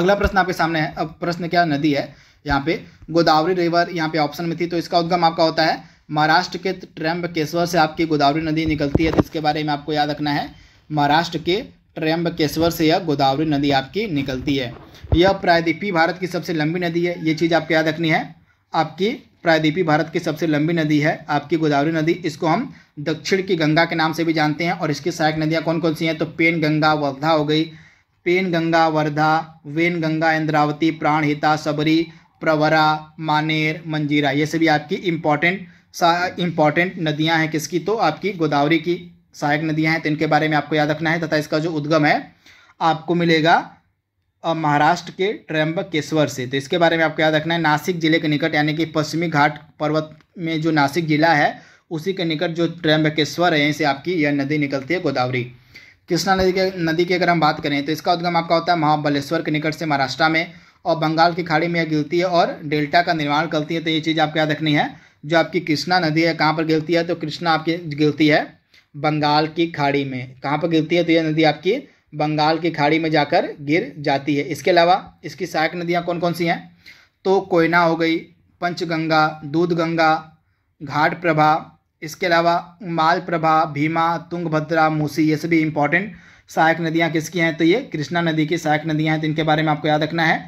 अगला प्रश्न आपके सामने है अब प्रश्न क्या नदी है यहाँ पे गोदावरी रिवर यहाँ पे ऑप्शन में थी तो इसका उद्गम आपका होता है महाराष्ट्र के ट्रैम्बकेश्वर से आपकी गोदावरी नदी निकलती है तो इसके बारे में आपको याद रखना है महाराष्ट्र के ट्रैम्बकेश्वर से यह गोदावरी नदी आपकी निकलती है यह प्रायद्वीपी भारत की सबसे लंबी नदी है ये चीज़ आपको याद रखनी है आपकी प्रायद्वीपी भारत की सबसे लंबी नदी है आपकी गोदावरी नदी इसको हम दक्षिण की गंगा के नाम से भी जानते हैं और इसकी सहायक नदियाँ कौन कौन सी हैं तो पेन गंगा वर्धा हो गई पेन गंगा वर्धा वेन गंगा इंद्रावती प्राणहिता सबरी प्रवरा मानेर मंजीरा ये सभी आपकी इम्पॉर्टेंट इम्पॉर्टेंट नदियाँ हैं किसकी तो आपकी गोदावरी की सहायक नदियाँ हैं तो इनके बारे में आपको याद रखना है तथा इसका जो उद्गम है आपको मिलेगा महाराष्ट्र के त्र्यंबकेश्वर से तो इसके बारे में आपको याद रखना है नासिक जिले के निकट यानी कि पश्चिमी घाट पर्वत में जो नासिक जिला है उसी के निकट जो त्र्यंबकेश्वर है यहीं से आपकी यह नदी निकलती है गोदावरी कृष्णा नदी के नदी की अगर हम बात करें तो इसका उद्गम आपका होता है महाबलेश्वर के निकट से महाराष्ट्र में और बंगाल की खाड़ी में यह गिरती है और डेल्टा का निर्माण करती है तो ये चीज़ आपको याद रखनी है जो आपकी कृष्णा नदी है कहाँ पर गिरती है तो कृष्णा आपकी गिरती है बंगाल की खाड़ी में कहाँ पर गिरती है तो यह नदी आपकी बंगाल की खाड़ी में जाकर गिर जाती है इसके अलावा इसकी सहायक नदियाँ कौन कौन सी हैं तो कोयना हो गई पंचगंगा दूध गंगा घाट प्रभा इसके अलावा माल प्रभा भीमा तुंगभद्रा मूसी ये सभी इंपॉर्टेंट सहायक नदियाँ किसकी हैं तो ये कृष्णा नदी की सहायक नदियाँ हैं तो इनके बारे में आपको याद रखना है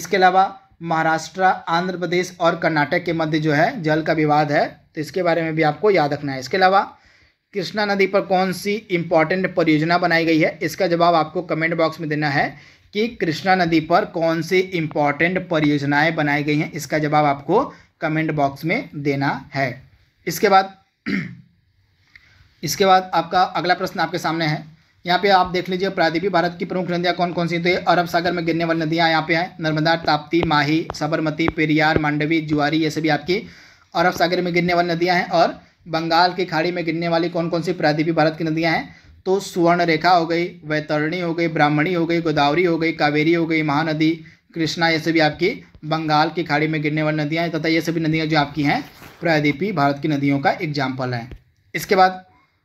इसके अलावा महाराष्ट्र आंध्र प्रदेश और कर्नाटक के मध्य जो है जल का विवाद है तो इसके बारे में भी आपको याद रखना है इसके अलावा कृष्णा नदी पर कौन सी इंपॉर्टेंट परियोजना बनाई गई है इसका जवाब आपको कमेंट बॉक्स में देना है कि कृष्णा नदी पर कौन सी इंपॉर्टेंट परियोजनाएं बनाई गई हैं इसका जवाब आपको कमेंट बॉक्स में देना है इसके बाद इसके बाद आपका अगला प्रश्न आपके सामने है यहाँ पे आप देख लीजिए प्रादीपी भारत की प्रमुख नदियाँ कौन कौन सी तो ये अरब सागर में गिरने वाली नदियाँ यहाँ पे हैं नर्मदा ताप्ती माही साबरमती पेरियार मांडवी जुआरी ये सभी आपकी अरब सागर में गिरने वाली नदियाँ हैं और बंगाल की खाड़ी में गिरने वाली कौन कौन सी प्रादीपी भारत की नदियाँ हैं तो सुवर्ण रेखा हो गई वैतरणी हो गई ब्राह्मणी हो गई गोदावरी हो गई कावेरी हो गई महानदी कृष्णा ये सभी आपकी बंगाल की खाड़ी में गिरने वाली नदियाँ तथा ये सभी नदियाँ जो आपकी हैं प्रायद्वीपी भारत की नदियों का एग्जाम्पल है इसके बाद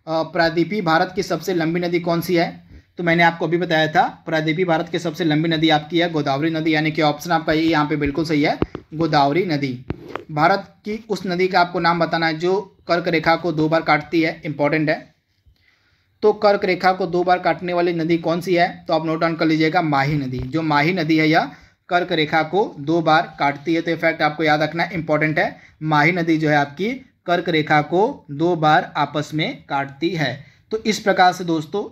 प्रायद्वीपी भारत की सबसे लंबी नदी कौन सी है तो मैंने आपको अभी बताया था प्रायद्वीपी भारत की सबसे लंबी नदी आपकी है गोदावरी नदी यानी कि ऑप्शन आपका ये यहाँ पे बिल्कुल सही है गोदावरी नदी भारत की उस नदी का आपको नाम बताना है जो कर्क रेखा को दो बार काटती है इंपॉर्टेंट है तो कर्क रेखा को दो बार काटने वाली नदी कौन सी है तो आप नोट डाउन कर लीजिएगा माही नदी जो माही नदी है या कर्क रेखा को दो बार काटती है तो इफैक्ट आपको याद रखना इंपॉर्टेंट है माही नदी जो है आपकी कर्क रेखा को दो बार आपस में काटती है तो इस प्रकार से दोस्तों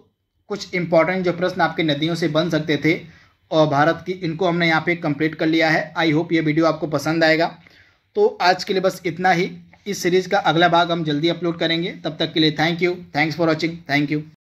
कुछ इंपॉर्टेंट जो प्रश्न आपके नदियों से बन सकते थे और भारत की इनको हमने यहाँ पे कंप्लीट कर लिया है आई होप ये वीडियो आपको पसंद आएगा तो आज के लिए बस इतना ही इस सीरीज़ का अगला भाग हम जल्दी अपलोड करेंगे तब तक के लिए thank you thanks for watching thank you